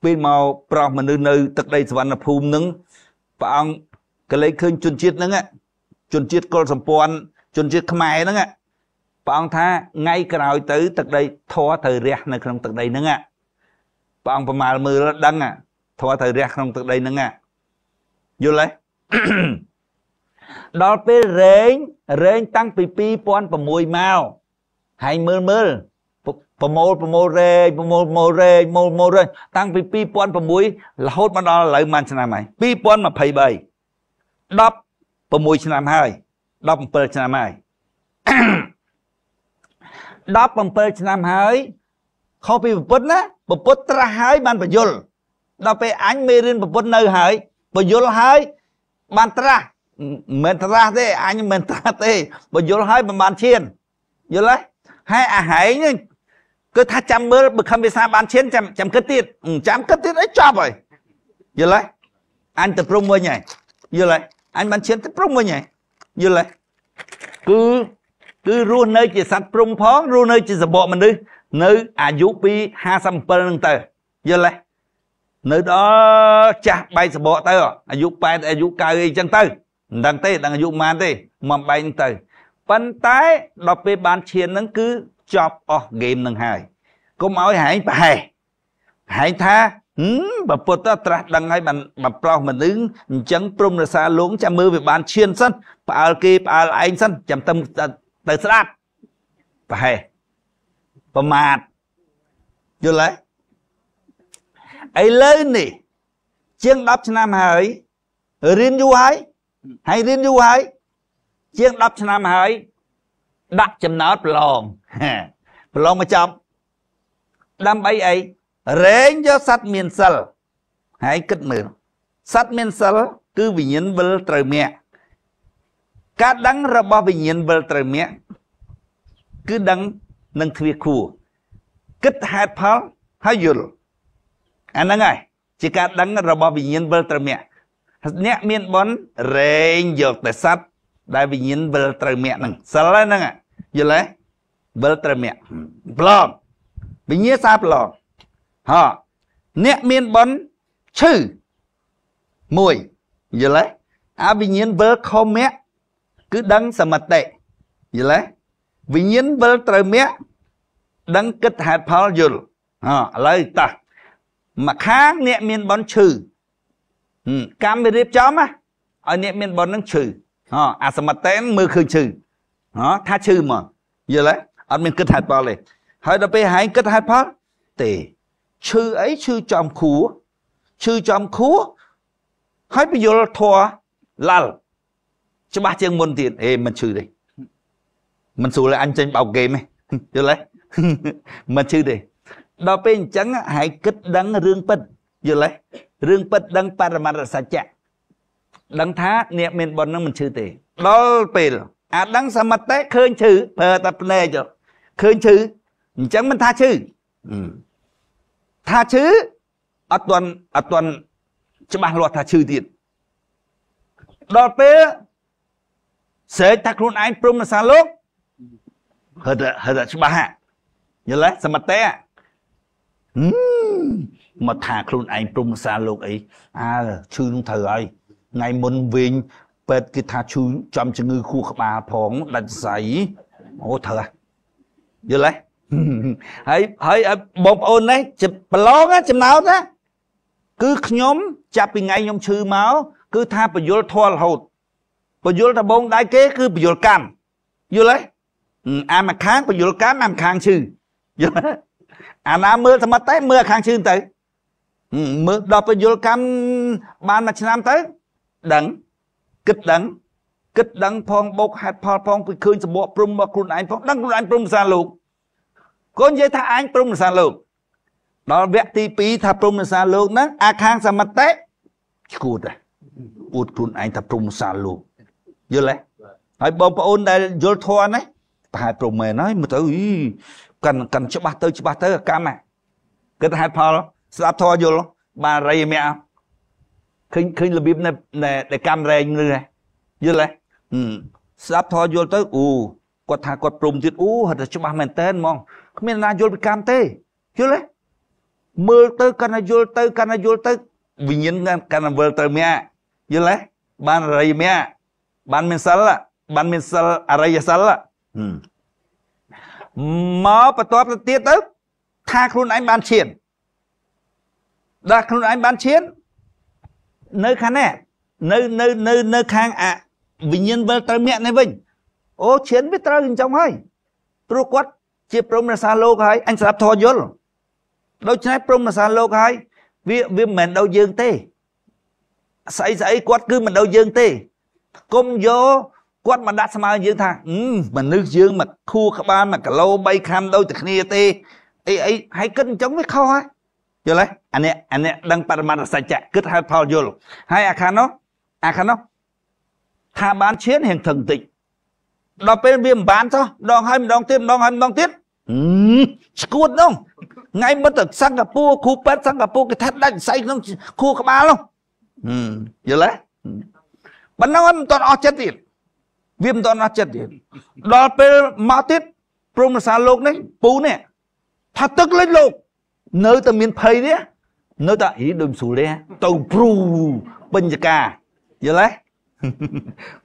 ពេលមកប្រោសមនុស្សនៅទឹកដីសវណ្ណភូមិហ្នឹងព្រះអង្គក៏លេចឃើញជនជាតិហ្នឹងជនជាតិកុលសម្ព័ន្ធជនជាតិខ្មែរហ្នឹងព្រះអង្គថាថ្ងៃក្រោយ ទៅទឹកដីធေါ်ត្រូវរះនៅក្នុងទឹកដីហ្នឹងព្រះអង្គប្រមាលមើលដឹងធေါ်ត្រូវរះក្នុងទឹកដីហ្នឹងយល់ទេដល់ពេលរែងរែងតាំងពី2006មកហើយមើលមើលប្រមូលប្រមូលរែងប្រមូលប្រមូលរែងមូលមូលរែងតាំងពី2006រហូតមកដល់ឥឡូវប៉ុន្មានឆ្នាំហើយ2023 16ឆ្នាំហើយ17ឆ្នាំហើយ17ឆ្នាំហើយ ខុសពីប្រពន្ធណាប្រពន្ធត្រាស់ហើយបានបញ្យលដល់ពេលអញមេរៀនប្រពន្ធនៅហើយបញ្យលហើយបានត្រាស់មិនត្រាស់ទេអញមិនត្រាស់ទេបើយល់ហើយមិនបានឈានយល់ទេហើយអាហែងនេះគឺថាចាំមើលបើខំវាសាបានឈានចាំចាំគិតទៀតចាំគិតទៀតអីចប់ហើយយល់ទេអញទៅព្រមវិញហើយយល់ទេអញបានឈានទៅព្រមវិញហើយយល់ទេគឺគឺរស់នៅ ជាសត្វព្រំផងរស់នៅជាសបកមនុស្សនៅ អាយុពី57ហ្នឹងទៅយល់ទេនៅដល់ចាស់បែកសបកទៅអាយុ8អាយុ9អីចឹងទៅមិនដឹងទេដឹងអាយុប៉ុន្មានទេមកបែងទៅប៉ុន្តែដល់ពេលបានឈាននឹងគឺចប់អស់ហ្គេមនឹងហើយកុំឲ្យហែងប្រហែសហែងថាហឹមបើពុទ្ធត្រាស់ដឹងហើយបានបំប្រោសមនុស្សអញ្ចឹងព្រមរសាលោកចាំមើលវាបានឈានសិនផ្អើលគេផ្អើលឯងសិនចាំទៅទៅស្ដាប់ប្រហែប្រមាទយល់ទេឥឡូវនេះជាង10ឆ្នាំហើយរៀនយូរហើយហើយរៀនយូរហើយ ជាង10ឆ្នាំហើយដាក់ចំណោតប្រឡងប្រឡងមកចប់ដើម្បីអីរែងយកសัตว์មានសិលហើយគិតមើលសัตว์មានសិលគឺវិញ្ញាណវិលត្រូវមគ្គការដឹងរបស់វិញ្ញាណវិលត្រូវមគ្គគឺដឹងនឹងទ្វាគួរគិតហេតុផលហើយយល់អាហ្នឹងហើយជាការដឹងរបស់វិញ្ញាណវិលត្រមៈអ្នកមានបនរែងយកតែសัตว์ដែលវិញ្ញាណវិលត្រូវមាក់ហ្នឹងសិលហ្នឹងយល់ទេវិលត្រូវមាក់ប្លង់វិញ្ញាសាប្លង់ហ៎អ្នកមានបនឈឺមួយយល់ទេអាវិញ្ញាណវិលខុសមាក់គឺដឹងសមតិយល់ទេវិញ្ញាណវិលត្រូវមាក់ដឹងគិតហេតុផលយល់ហ៎ឥឡូវតោះម្ខាងអ្នកមានបនឈឺកម្មវារៀបចំណាឲ្យអ្នកមានប៉ុននឹងឈឺហ៎អាសមតេនមើលឃើញឈឺហ៎ថាឈឺមកយល់ទេអត់មានគិតហេតុផលទេហើយដល់ពេលហែងគិតហេតុផលទេឈឺអីឈឺចំខួរឈឺចំខួរហើយពយល់ធัวលលច្បាស់ជាងមុនទៀតអេមិនឈឺទេមិនស្រួលអញចេញបោកហ្គេមទេយល់ទេមិនឈឺទេដល់ពេលអញ្ចឹងហែងគិតដឹងរឿងពិតយល់ទេរឿងពិតដឹងបរមត្ថសច្ចៈដឹងថាអ្នកមានបុណ្យនឹងមិនឈឺទេដល់ពេលអាដឹងសមតិឃើញឈឺប្រើតែភ្នែកឃើញឈឺអញ្ចឹងមិនថាឈឺថាឈឺអត់ទាន់អត់ទាន់ច្បាស់លាស់ថាឈឺទៀតដល់ពេលស្រែកថាខ្លួនឯងព្រមនៅសាលោកហឺតហឺតច្បាស់យល់ទេសមតិមកថាខ្លួនឯងព្រំសាលោកអីអើឈឺនឹងត្រូវហើយថ្ងៃមុនវិញពេទ្យគេថាឈឺចំជំងឺខួរក្បាលផងដាច់សៃអូត្រូវយល់ទេហើយហើយបងប្អូននេះប្រឡងចំណោទណាគឺខ្ញុំចាប់ពីថ្ងៃខ្ញុំឈឺមកគឺថាបយលធល់រហូតបយលដបងដៃគេ គឺបយលកម្មយល់ទេអាមកខាងបយលកម្មអាមកខាងឈឺយល់ទេអាណាមើលសមិទ្ធតែមើលខាងជើងទៅមើលដល់បញ្យលកម្មបានមួយឆ្នាំទៅដឹងគិតដឹងគិតដឹងផងបោកហេតុផលផងពីឃើញសម្បកព្រំរបស់ខ្លួនឯងផងដឹងខ្លួនឯងព្រំភាសាលោកកូននិយាយថាឯងព្រំភាសាលោក ដល់វគ្គទី2ថាព្រំភាសាលោកហ្នឹងអាខាងសមតិឈួតពួតខ្លួនឯងថាព្រំភាសាលោកយល់ទេហើយបងប្អូនដែលយល់ធន់ណាប្រហែលព្រមមែនហើយមើលទៅអីកិនកិនច្បាស់ទៅច្បាស់ទៅកម្មគិតហេតុផលស្ដាប់ធរយល់បារីមៈឃើញឃើញរបៀបនៃកម្មរែងនេះយល់ទេស្ដាប់ធរយល់ទៅអូគាត់ថាគាត់ព្រមទៀតអូហិតច្បាស់មែនតើហ្មង គ្មានណាយល់ពីកម្មទេ យល់ទេមើលទៅកាន់តែយល់ទៅកាន់តែយល់ទៅ វិញ្ញាណកាន់តែវិលទៅមៈយល់ទេបានរៃមៈបានមានសិលបានមានសិលអរិយសិលហឹមមកបន្ទាប់ទៅទៀតទៅ ថាខ្លួនឯងបានឈានដល់ខ្លួនឯងបានឈាននៅខាងណានៅនៅនៅនៅខាងអវិញ្ញាណវិលត្រូវអ្នកនេះវិញ អូឈានវាត្រូវអញ្ចឹងហើយព្រោះគាត់ជាព្រមរសាលោកហើយអញស្ដាប់ធរយល់ដូច្នេះព្រមរសាលោកហើយវាវាមិនមែនដូចយើងទេស្អីស្អីគាត់គឺមិនដូចយើងទេគុំយកគាត់មិនដាក់ស្មើយើងថាមនុស្សយើងមកខួរក្បាល1គីឡូ3ខាំដូចតែគ្នាទេអីអីហើយគិតអញ្ចឹងវាខុសហើយយល់ទេអានេះអានេះដឹងបរមត្តសច្ចៈគិតហេតុផលយល់ហើយអាខាងនោះអាខាងនោះថាបានឈានរៀងថឹងតិចដល់ពេលវាមិនបានចុះម្ដងហើយម្ដងទៀតម្ដងហើយម្ដងទៀតស្គួតនោះថ្ងៃមិត្តទៅសិង្ហបុរីគ្រូប៉ែតសិង្ហបុរីគេថាដាច់សៃក្នុងខួរក្បាលនោះយល់ទេបណ្ដឹងមិនតន់អស់ចិត្តទៀតវាមិនតន់អស់ចិត្តទៀតដល់ពេលមកទៀតព្រមរសាលោកនេះ ពូនេះថាទឹកលេចលោក នៅតែមានភ័យនេះនៅតែអីដូចស្រួលទេទៅព្រូពេញចការយល់ទេ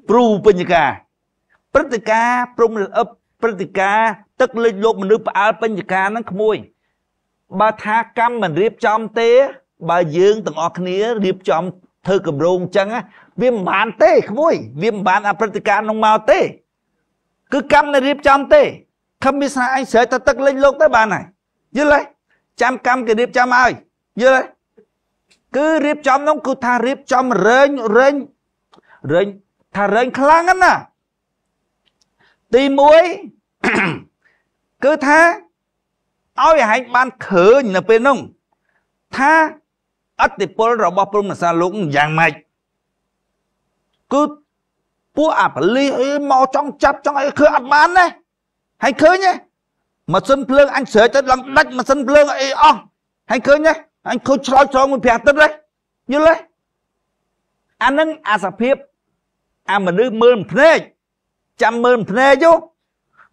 ព្រូពេញចការព្រឹត្តិការព្រមរអឹបព្រឹត្តិការ ទឹកលេចលោកមនុស្សផ្អើលពេញចការហ្នឹងក្មួយបើថាកម្មមិនរៀបចំទេបើយើងទាំងអស់គ្នារៀបចំធ្វើគម្រោងអញ្ចឹងវាមិនបានទេក្មួយ វាមិនបានអាព្រឹត្តិការណ៍នោះមកទេ គឺកម្មនៅរៀបចំទេខំវាស្នាអញស្រែទៅទឹកលេងលោក ទៅបានហើយយល់ទេចាំកម្មគេរៀបចំហើយយល់ទេគឺរៀបចំនោះគឺថារៀបចំរើញរើញរើញថារើញខ្លាំងណាទី1គឺថាឲ្យហែងបានឃើញនៅពេលនោះថាឥទ្ធិពលរបស់ព្រំភាសាលោកយ៉ាងម៉េចគឺពួកអាពលីអីមកចង់ចាប់ចង់អីគឺអត់បានណាហើយឃើញទេម៉ាស៊ីនភ្លើងអញស្រែកទៅឡើងដាច់ម៉ាស៊ីនភ្លើងអីអស់ហើយឃើញទេអញឃើញឆ្លោយឆ្លងមួយព្រះអាទិត្យទេយល់ទេអានឹងអាសភាពអាមនុស្សមើលភ្នែកចាំមើលភ្នែកយោ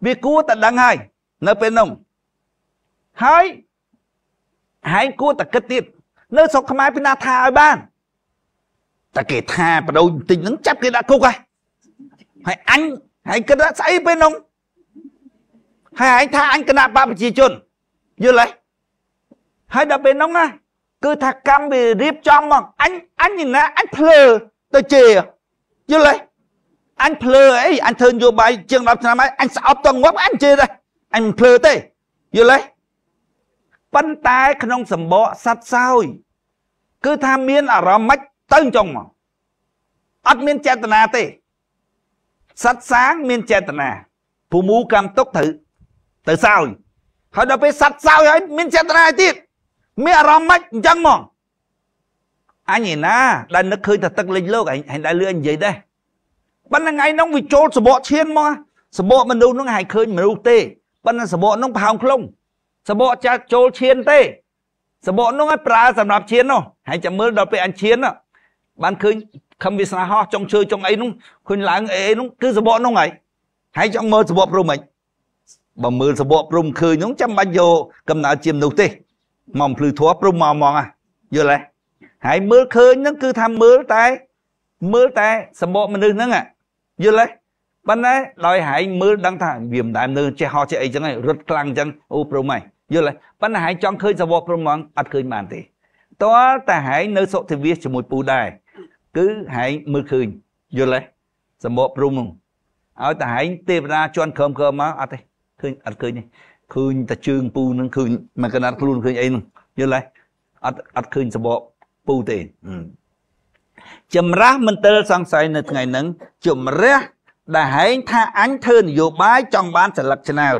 វាគួរតែដឹងហើយនៅពេលនោះហើយហើយគួរតែគិតទៀតនៅស្រុកខ្មែរពីណាថាឲ្យបានតែគេថាបដូរបន្តិចហ្នឹងចាប់គេដាក់គុកហើយហើយអញហើយគិតថាស្អីពេលនោះហើយឯងថាអញគណៈបកប្រជាជនយល់ហើយហើយដល់ពេលនោះណាគឺថាកម្មវារៀបចំមកអញអញណាអញភ្លើទៅជេរយល់ទេអញភ្លើអីអញធ្វើនយោបាយជាង10ឆ្នាំហើយអញស្អប់តងាប់អញជេរដែរអញមិនភ្លើទេយល់ទេប៉ុន្តែក្នុងសម្បកសត្វសោយគឺថាមានអារម្មណ៍មិនទៅចុងមកអត់មានចេតនាទេសត្វសាងមានចេតនាភូមូកម្មទុកទៅទៅសោយហើយដល់ពេលសត្វសោយហើយមានចេតនាទៀតមានអារម្មណ៍មិនអញ្ចឹងហ្មងអញឯណាដែលនឹកឃើញថាទឹកលិចលោកឯងឯងដែលលឿននិយាយដែរប៉ុន្តែថ្ងៃហ្នឹងវាចូលសបកឈានមកសបកមនុស្សហ្នឹងហើយឃើញមនុស្សទេប៉ុន្តែសបកហ្នឹងប្រហោងខ្លងសបកចាក់ចូលឈានទេសបកនោះឲ្យប្រើសម្រាប់ឈាននោះហើយចាំមើលដល់ពេលអញឈានបានឃើញខឹមវាសនាហោះចង់ជើចង់អីនោះឃើញឡើងអីនោះគឺសបកនោះហើយហើយចង់មើលសបកព្រំហ្មងបើមើលសបកព្រំឃើញនោះចាំបាច់យកកំណើតជាមនុស្សទេមកភ្លឺធัวព្រំមកមកយល់ទេហើយមើលឃើញនឹងគឺថាមើលតែ មើលតែសម្បកមនុស្សហ្នឹងយល់ទេប៉ុន្តែដោយហែងមើលដឹងថាវាមិនដែលនៅចេះហោះចេះអីចឹងឯងរត់ខ្លាំងចឹងអូព្រមហើយយល់ហើយប៉ុន្តែហែងចង់ឃើញសវរព្រមហ្មងអត់ឃើញបានទេតើតាហែងនៅសុធិវាសជាមួយពូដែរគឺហែងមើលឃើញយល់ទេសវរព្រមហ្នឹងឲ្យតាហែងទេវតាជន់ក្រមក្រមមកអត់ទេឃើញអត់ឃើញទេឃើញតែជើងពូនឹងឃើញមកកណាត់ខ្លួនឃើញអីហ្នឹងយល់ទេអត់អត់ឃើញសវរពូទេ ចម្រាស់មិនទិលសង្ស័យនៅថ្ងៃហ្នឹងចម្រាស់ដែលហែងថាអញធ្វើនយោបាយចង់បានសិលឹកឆ្នោតឥ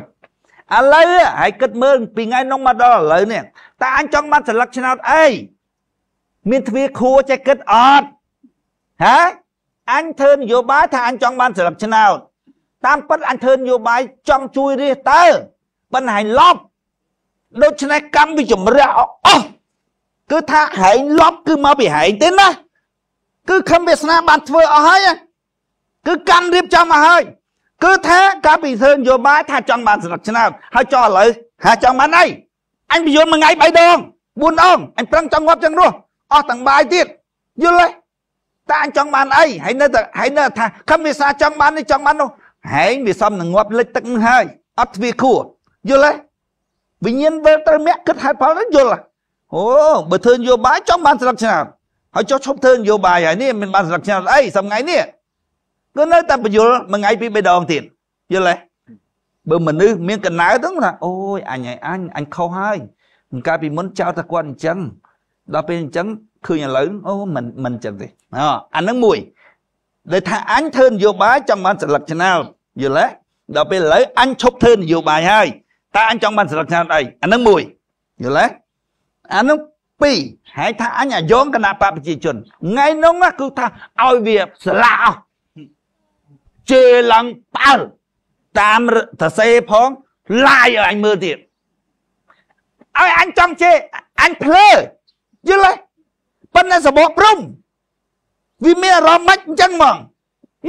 ឡូវហើយគិតមើលពីថ្ងៃនោះមកដល់ឥឡូវនេះតើអញចង់បានសិលឹកឆ្នោតអីមានទ្វាខួរចេះគិតអត់ហាអញធ្វើនយោបាយថាអញចង់បានសិលឹកឆ្នោតតាមពិតអញធ្វើនយោបាយចង់ជួយរាជតើបណ្ហាញលប់ដូច្នេះកម្មវិជំរះអស់គឺថាហែងលប់គឺមកពីហែងទេណាគឺខំវាសនាបានធ្វើអស់ហើយគឺកាន់រៀបចំមកហើយគឺថាកាលពីធ្វើនយោបាយថាចង់បាន ស្លឹកឆ្នោតហើយចោះឥឡូវហាចង់បានអីអញពយល់មួយថ្ងៃ3ដង4ដងអញប្រឹងចង់ងាប់ចឹងរស់អស់ទាំងបាយទៀតយល់ទេតែអញចង់បានអីហើយនៅតែហើយនៅថាខំវាសាចង់បាននេះចង់បាននោះហែងវាសំនឹងងាប់លិចទឹកនឹងហើយអត់ទ្វាខួរយល់ទេវិញ្ញាណវិលត្រូវមាក់គិតហេតុផលយល់អូបើធ្វើនយោបាយចង់បានស្លឹកឆ្នោតហើយចុះឈប់ធ្វើនយោបាយហើយនេះមិនបានស្លឹកឆ្នោតអីសម្ងៃនេះក៏នៅតែបញ្យលមួយថ្ងៃពីរបីដងទៀតយល់ទេបើមនុស្សមានកណៅទៅថាអូយអញឯអញអញខុសហើយមិនកាលពីមុនចោទតែគាត់អញ្ចឹងដល់ពេលអញ្ចឹងឃើញឥឡូវអូមិនមិនអញ្ចឹងទេអូអានឹងមួយដែលថាអញធ្វើនយោបាយចង់បានសិលឹកឆ្នោតយល់ទេដល់ពេលឥឡូវអញឈប់ធ្វើនយោបាយហើយតើអញចង់បានសិលឹកឆ្នោតអីអានឹងមួយយល់ទេអានឹងពីរហែកថាអញអាយងគណៈបពាជាជនថ្ងៃនោះគឺថាឲ្យវាស្លាអស់ជេរឡើងប៉ើតាមសរសេរផងឡាយឲ្យអញមើលទៀតឲ្យអញចង់ជេរអញភ្លើយល់ទេប៉ុន្តែសបកព្រំវាមានអារម្មណ៍មិនអញ្ចឹងហ្មង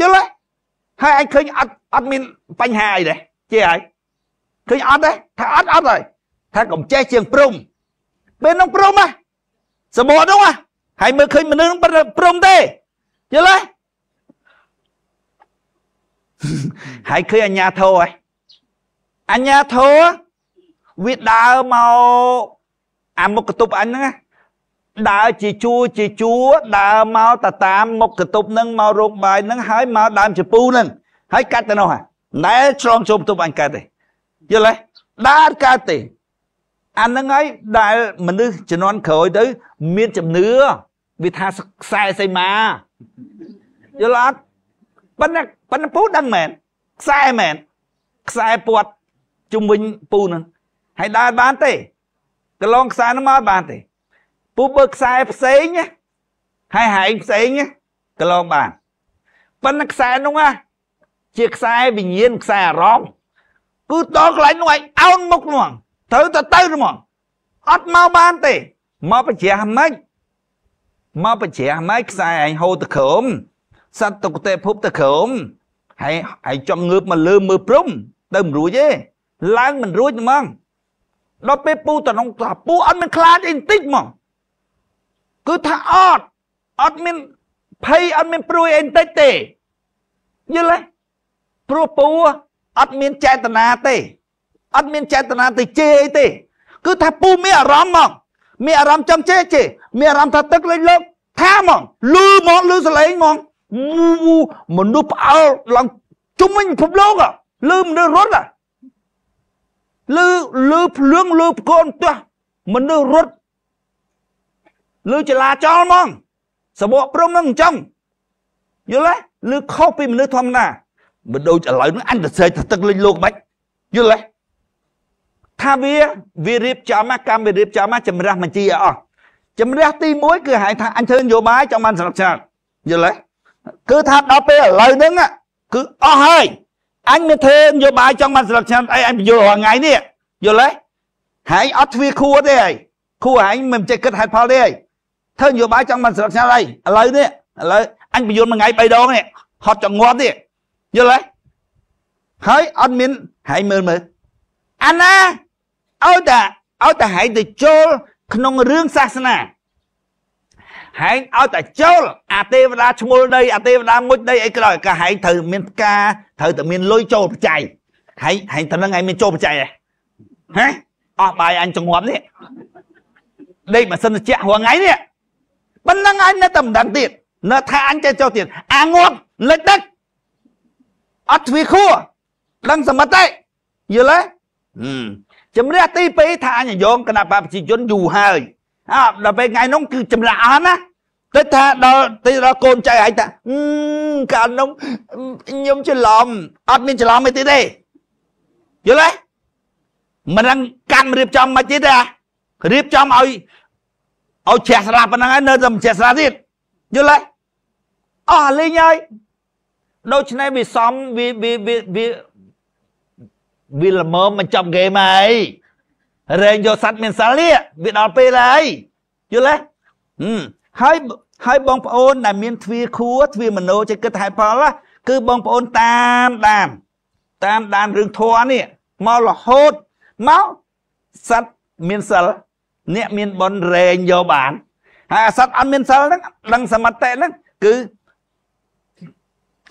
យល់ទេហើយអញឃើញអត់អត់មានបញ្ហាអីទេជេរហើយឃើញអត់ទេ ថាអត់អត់ហើយថាកុំចេះជាងព្រំ ពេលនោះព្រំហ៎សបកនោះហ៎ហើយមើលឃើញមនុស្សនឹងព្រមទេយល់ទេហើយឃើញអញ្ញាធោហើយអញ្ញាធោវាដើរមកអាមុខកតុបអញហ្នឹងដើរជាជួជាជួដើរមកតតាមមុខកតុបហ្នឹងមករោងបាយហ្នឹងហើយមកដើមចពូហ្នឹងហើយកាត់ទៅនោះហ่ะដែលឆ្លងចូលបន្ទប់អញកើតទេយល់ទេដើរកើតទេអាហ្នឹងហើយដែលមនុស្សជំនាន់ក្រោយទៅមានជំនឿវាថាខ្សែសីមាយល់អត់ប៉ុន្តែប៉ុន្តែពូដឹងមែនខ្សែមែនខ្សែពាត់ជុំវិញពូនឹងហើយដើរបានទេកន្លងខ្សែនឹងមកបានទេពូបើខ្សែផ្សេងហើយហែងផ្សេងកន្លងបានប៉ុន្តែខ្សែនោះណាជាខ្សែវិញ្ញាណខ្សែអារម្មណ៍គឺដល់កន្លែងនោះឯងអោនមុខនោះត្រូវទៅទៅហ្មងអត់មកបានទេមកបជ្រះហ្មិចមកបជ្រះហ្មិចខ្សែឯងហូរទៅក្រោមសត្វតុកតេភពទៅក្រោមហើយហើយចង់ងើបមកលើមើលព្រំទៅមិនរួចទេឡើងមិនរួចហ្មងដល់ពេលពូតំណងថាពូអត់មានខ្លាចអីបន្តិចហ្មងគឺថាអត់អត់មានភ័យអត់មានព្រួយអីបន្តិចទេយល់ទេព្រោះពូអត់មានចេតនាទេ អត់មានចេតនាទៅជេរអីទេ គឺថាពូមានអារម្មណ៍ហ្មង មានអារម្មណ៍ចង់ជេរជេរមានអារម្មណ៍ថាទឹកលេចលោកថាហ្មងលឺហ្មងលឺសលេងហ្មងវូមនុស្សផ្អើលឡើងជុំវិញភពលោកលឺមនុស្សរត់លឺលឺភ្លើងលឺកូនទះមនុស្សរត់លឺចលាចលហ្មងសបកព្រំនឹងអញ្ចឹងយល់ទេលឺខុសពីមនុស្សធម្មតាមិនដូចឥឡូវនឹងអន្តរជាតិទឹកលេងលោកមិនយល់ទេថាវាវារៀបចំកម្មវារៀបចំជំរះបញ្ជីឲ្យអស់ជំរះទី1គឺហៅថាអញធ្វើនយោបាយចង់បានសម្រាប់ជាតិយល់ទេគឺថាដល់ពេលឥឡូវហ្នឹងគឺអស់ហើយអញមានធ្វើនយោបាយចង់បានស្រុកឆ្នាំអីអញបញ្យល់រាល់ថ្ងៃនេះយល់ទេហើយអត់ទ្វាខួរទេហើយខួរហែងមិនចេះគិតហេតុផលទេហើយធ្វើនយោបាយចង់បានស្រុកឆ្នាំអីឥឡូវនេះឥឡូវអញបញ្យល់មួយថ្ងៃ3ដងនេះហត់ចង្ងត់ទេយល់ទេហើយអត់មានហែងមើលមើលអាណាឲ្យតែឲ្យតែហែងទៅចូលក្នុងរឿងសាសនាហែងឲ្យតែចូលអាទេវតាឈ្មោះដីអាទេវតាមុជដីអីក្រោយក៏ហែងត្រូវមានផ្កាត្រូវតែមានលុយចូលបច្ច័យហែងហែងទៅនឹងឯងមានចូលបច្ច័យហ៎អស់បាយអញចងប់នេះដេកម៉ាស៊ីនត្រជាក់រាល់ថ្ងៃនេះប៉ុណ្ណឹងឯងនៅតែមិនដឹងទៀតនៅថាអញចេះចុះទៀតអាងាប់លិចដឹកអត់ទ្វាខួរដឹងសមត្ថទេយល់ទេជំនះទី2ថាអញយងគណៈបកប្រជាជនយូរហើយអត់ដល់ពេលថ្ងៃនោះគឺចម្លាក់អស់ណាទៅថា ដល់ទៅដល់កូនចៅឯងថាកាលនោះខ្ញុំច្រឡំអត់មានច្រឡំអីទៀតទេយល់ទេមិនដឹងកម្មរៀបចំមកទៀតទេរៀបចំឲ្យឲ្យជ្រះស្រាប់ប៉ុណ្ណឹងហើយនៅតែមិនជ្រះស្រាប់ទៀតយល់ទេអស់លេងហើយដូច្នេះវាសំវាវាវាវាល្មើមមិនចប់ហ្គេមហើយរែងយកសัตว์មានសាលាវាដល់ពេលហើយយល់ទេហើយហើយបងប្អូនដែលមានទ្វាខួរទ្វាមโนចេះគិតហេតុផល គឺបងប្អូនតាមដានតាមដានរឿងធម៌នេះមករហូតមកសัตว์មានសិលអ្នកមានបនរែងយកបានហើយអាសត្វអត់មានសិលហ្នឹងដឹងសមតិហ្នឹងគឺ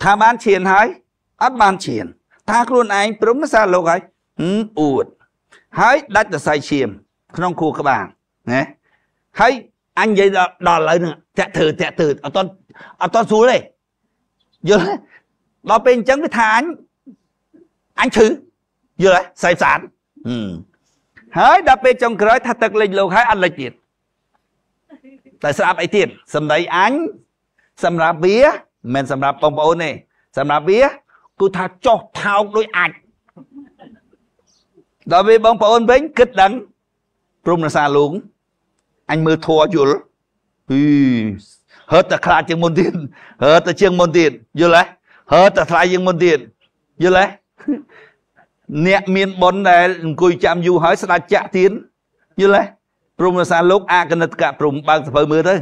ថាបានឈានហើយ អត់បានឈានថាខ្លួនឯងព្រមសារលោកហើយអួតហើយដាច់សរសៃឈាម ក្នុងខួរក្បាលណាហើយអញនិយាយដល់ឥឡូវហ្នឹងតាក់ធ្វើតាក់ធ្វើអត់តអត់តស្រួលទេយល់ទេដល់ពេលអញ្ចឹងវាថាអញអញឈឺយល់ទេស្អីស្អាតហើយដល់ពេលចុងក្រោយថាទឹកលេចលោកហើយអត់លេចទៀតតែស្រាប់អីទៀតសម្ដីអញសម្រាប់វាមិនសម្រាប់បងប្អូនទេសម្រាប់វាគឺថាចោះថោកដោយអាចដល់ពេលបងប្អូនវិញគិតដឹងព្រមរសាលោកអញមើលធัวយល់អឺហឺតតែខ្លាចជាងមុនទៀតហឺតតែជាងមុនទៀតយល់ទេហឺតតែថ្លៃជាងមុនទៀតយល់ទេអ្នកមានបុណ្យដែលអង្គុយចាំយូរហើយស្ដាច់ចាក់ទៀនយល់ទេព្រមរសាលោកអកណិតកៈព្រំបើកសភៅមើលទៅ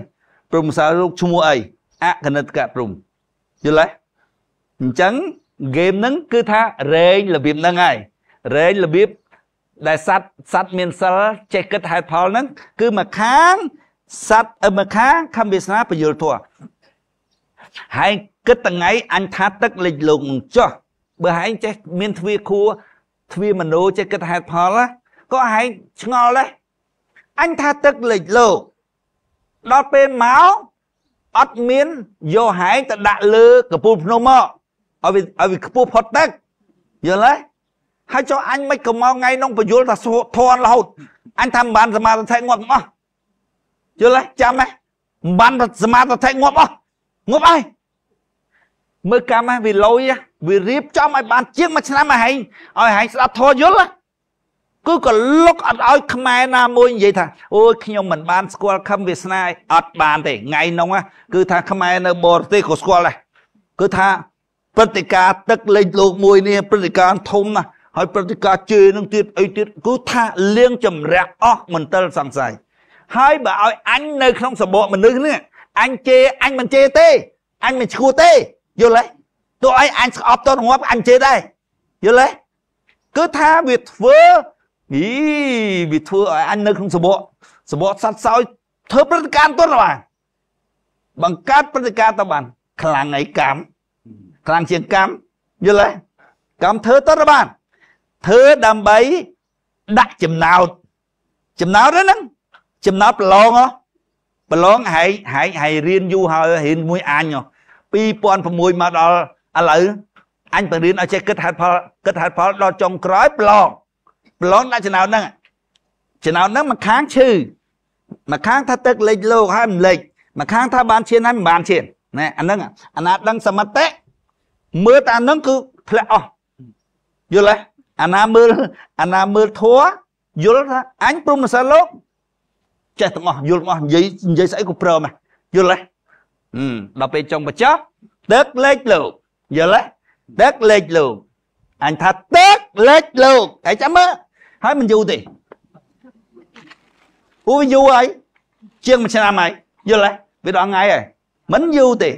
ព្រមរសាលោកឈ្មោះអីអកណិតកៈព្រំយល់ទេអញ្ចឹងហ្គេមហ្នឹងគឺថារែងរបៀបហ្នឹងហើយរែងរបៀបដែលសត្វសត្វមានសិលចេះគិតហេតុផលហ្នឹងគឺមកខាងសត្វអឺមកខាងខំវាសនាពយលធัวហើយគិតថ្ងៃអញថាទឹកលិចលោកនឹងចុះបើហែងចេះមានទ្វាខួរទ្វាមនោចេះគិតហេតុផលក៏ហែងឆ្ងល់ដែរអញថាទឹកលិចលោកដល់ពេលមកអត់មានយកហែងទៅដាក់លើកពូលភ្នំមកឲ្យវាឲ្យវាខ្ពស់ផុតទឹកយល់ទេហើយចុះអញមិនក៏មកថ្ងៃនោះបញ្យលថាសុធនរហូតអញថាមិនបានសមាធិងាប់អស់យល់ទេចាំទេមិនបានសមាធិងាប់អស់ងាប់អីមើលកម្មវាលយវារៀបចំឲ្យបាន ជាងមួយឆ្នាំឲ្យហែងឲ្យហែងស្ដាប់ធរយល់គឺក៏លុកអត់ឲ្យ ខ្មែរណាមួយនិយាយថាអូយខ្ញុំមិនបានស្គាល់ខឹមវាសនាអត់បាន ទេថ្ងៃនោះគឺថាខ្មែរនៅបរទេសក៏ស្គាល់ដែរគឺថាព្រឹត្តិការណ៍ទឹកលេខលោកមួយនេះព្រឹត្តិការណ៍ធំណាស់ហើយព្រឹត្តិការជេរនឹងទៀតអីទៀតគឺថាលៀងចម្រាក់អស់មន្ទិលសង្ស័យហើយ បើឲ្យអញនៅក្នុងសបកមនុស្សនេះអញជេរអញមិនជេរទេអញមិនឈួតទេ យល់ទេទោះឲ្យអញស្អប់ទៅងាប់អញជេរដែរយល់ទេគឺថាវាធ្វើអីវាធ្វើឲ្យអញនៅក្នុងសបកសបកសัตว์សោយធ្វើព្រឹត្តិការណ៍ទន់បានបង្កើតព្រឹត្តិការណ៍ទៅបាន ខ្លាំងអីកម្មខ្លាំងជាងកម្មយល់ទេកម្មធ្វើទៅបានធ្វើដើម្បីដាក់ចំណោតចំណោតហ្នឹងចំណោតប្រឡងហ៎ប្រឡងហែងហែងហែងរៀនយូរហើយរៀនមួយអញ2006មកដល់ឥឡូវអញបរៀនឲ្យចេះគិតហេតុផលគិតហេតុផលដល់ចុងក្រោយប្រឡងប្រឡងដាក់ចំណោតហ្នឹងចំណោតហ្នឹងមួយខាងឈឺមួយខាងថាទឹកលេខលោកហើយមិនលេខមួយខាងថាបានឈានហើយមិនបានឈានណែអាហ្នឹងអាណាដឹងសមតិមើលតែអាហ្នឹងគឺធ្លាក់អស់យល់ទេអាណាមើលអាណាមើលធัวយល់ថាអញព្រមមិនសិលលោកចេះទាំងអស់យល់ទាំងអស់និយាយនិយាយស្អីក៏ព្រមយល់ទេដល់ពេលចុងបញ្ចប់ទឹកលេខលោកយល់ទេទឹកលេខលោកអញថាទឹកលេខលោកហើយចាំមើលហើយមិនយូរទេពួកវាយូរហើយជាងមួយឆ្នាំហើយយល់ទេវាដល់ថ្ងៃហើយមិនយូរទេ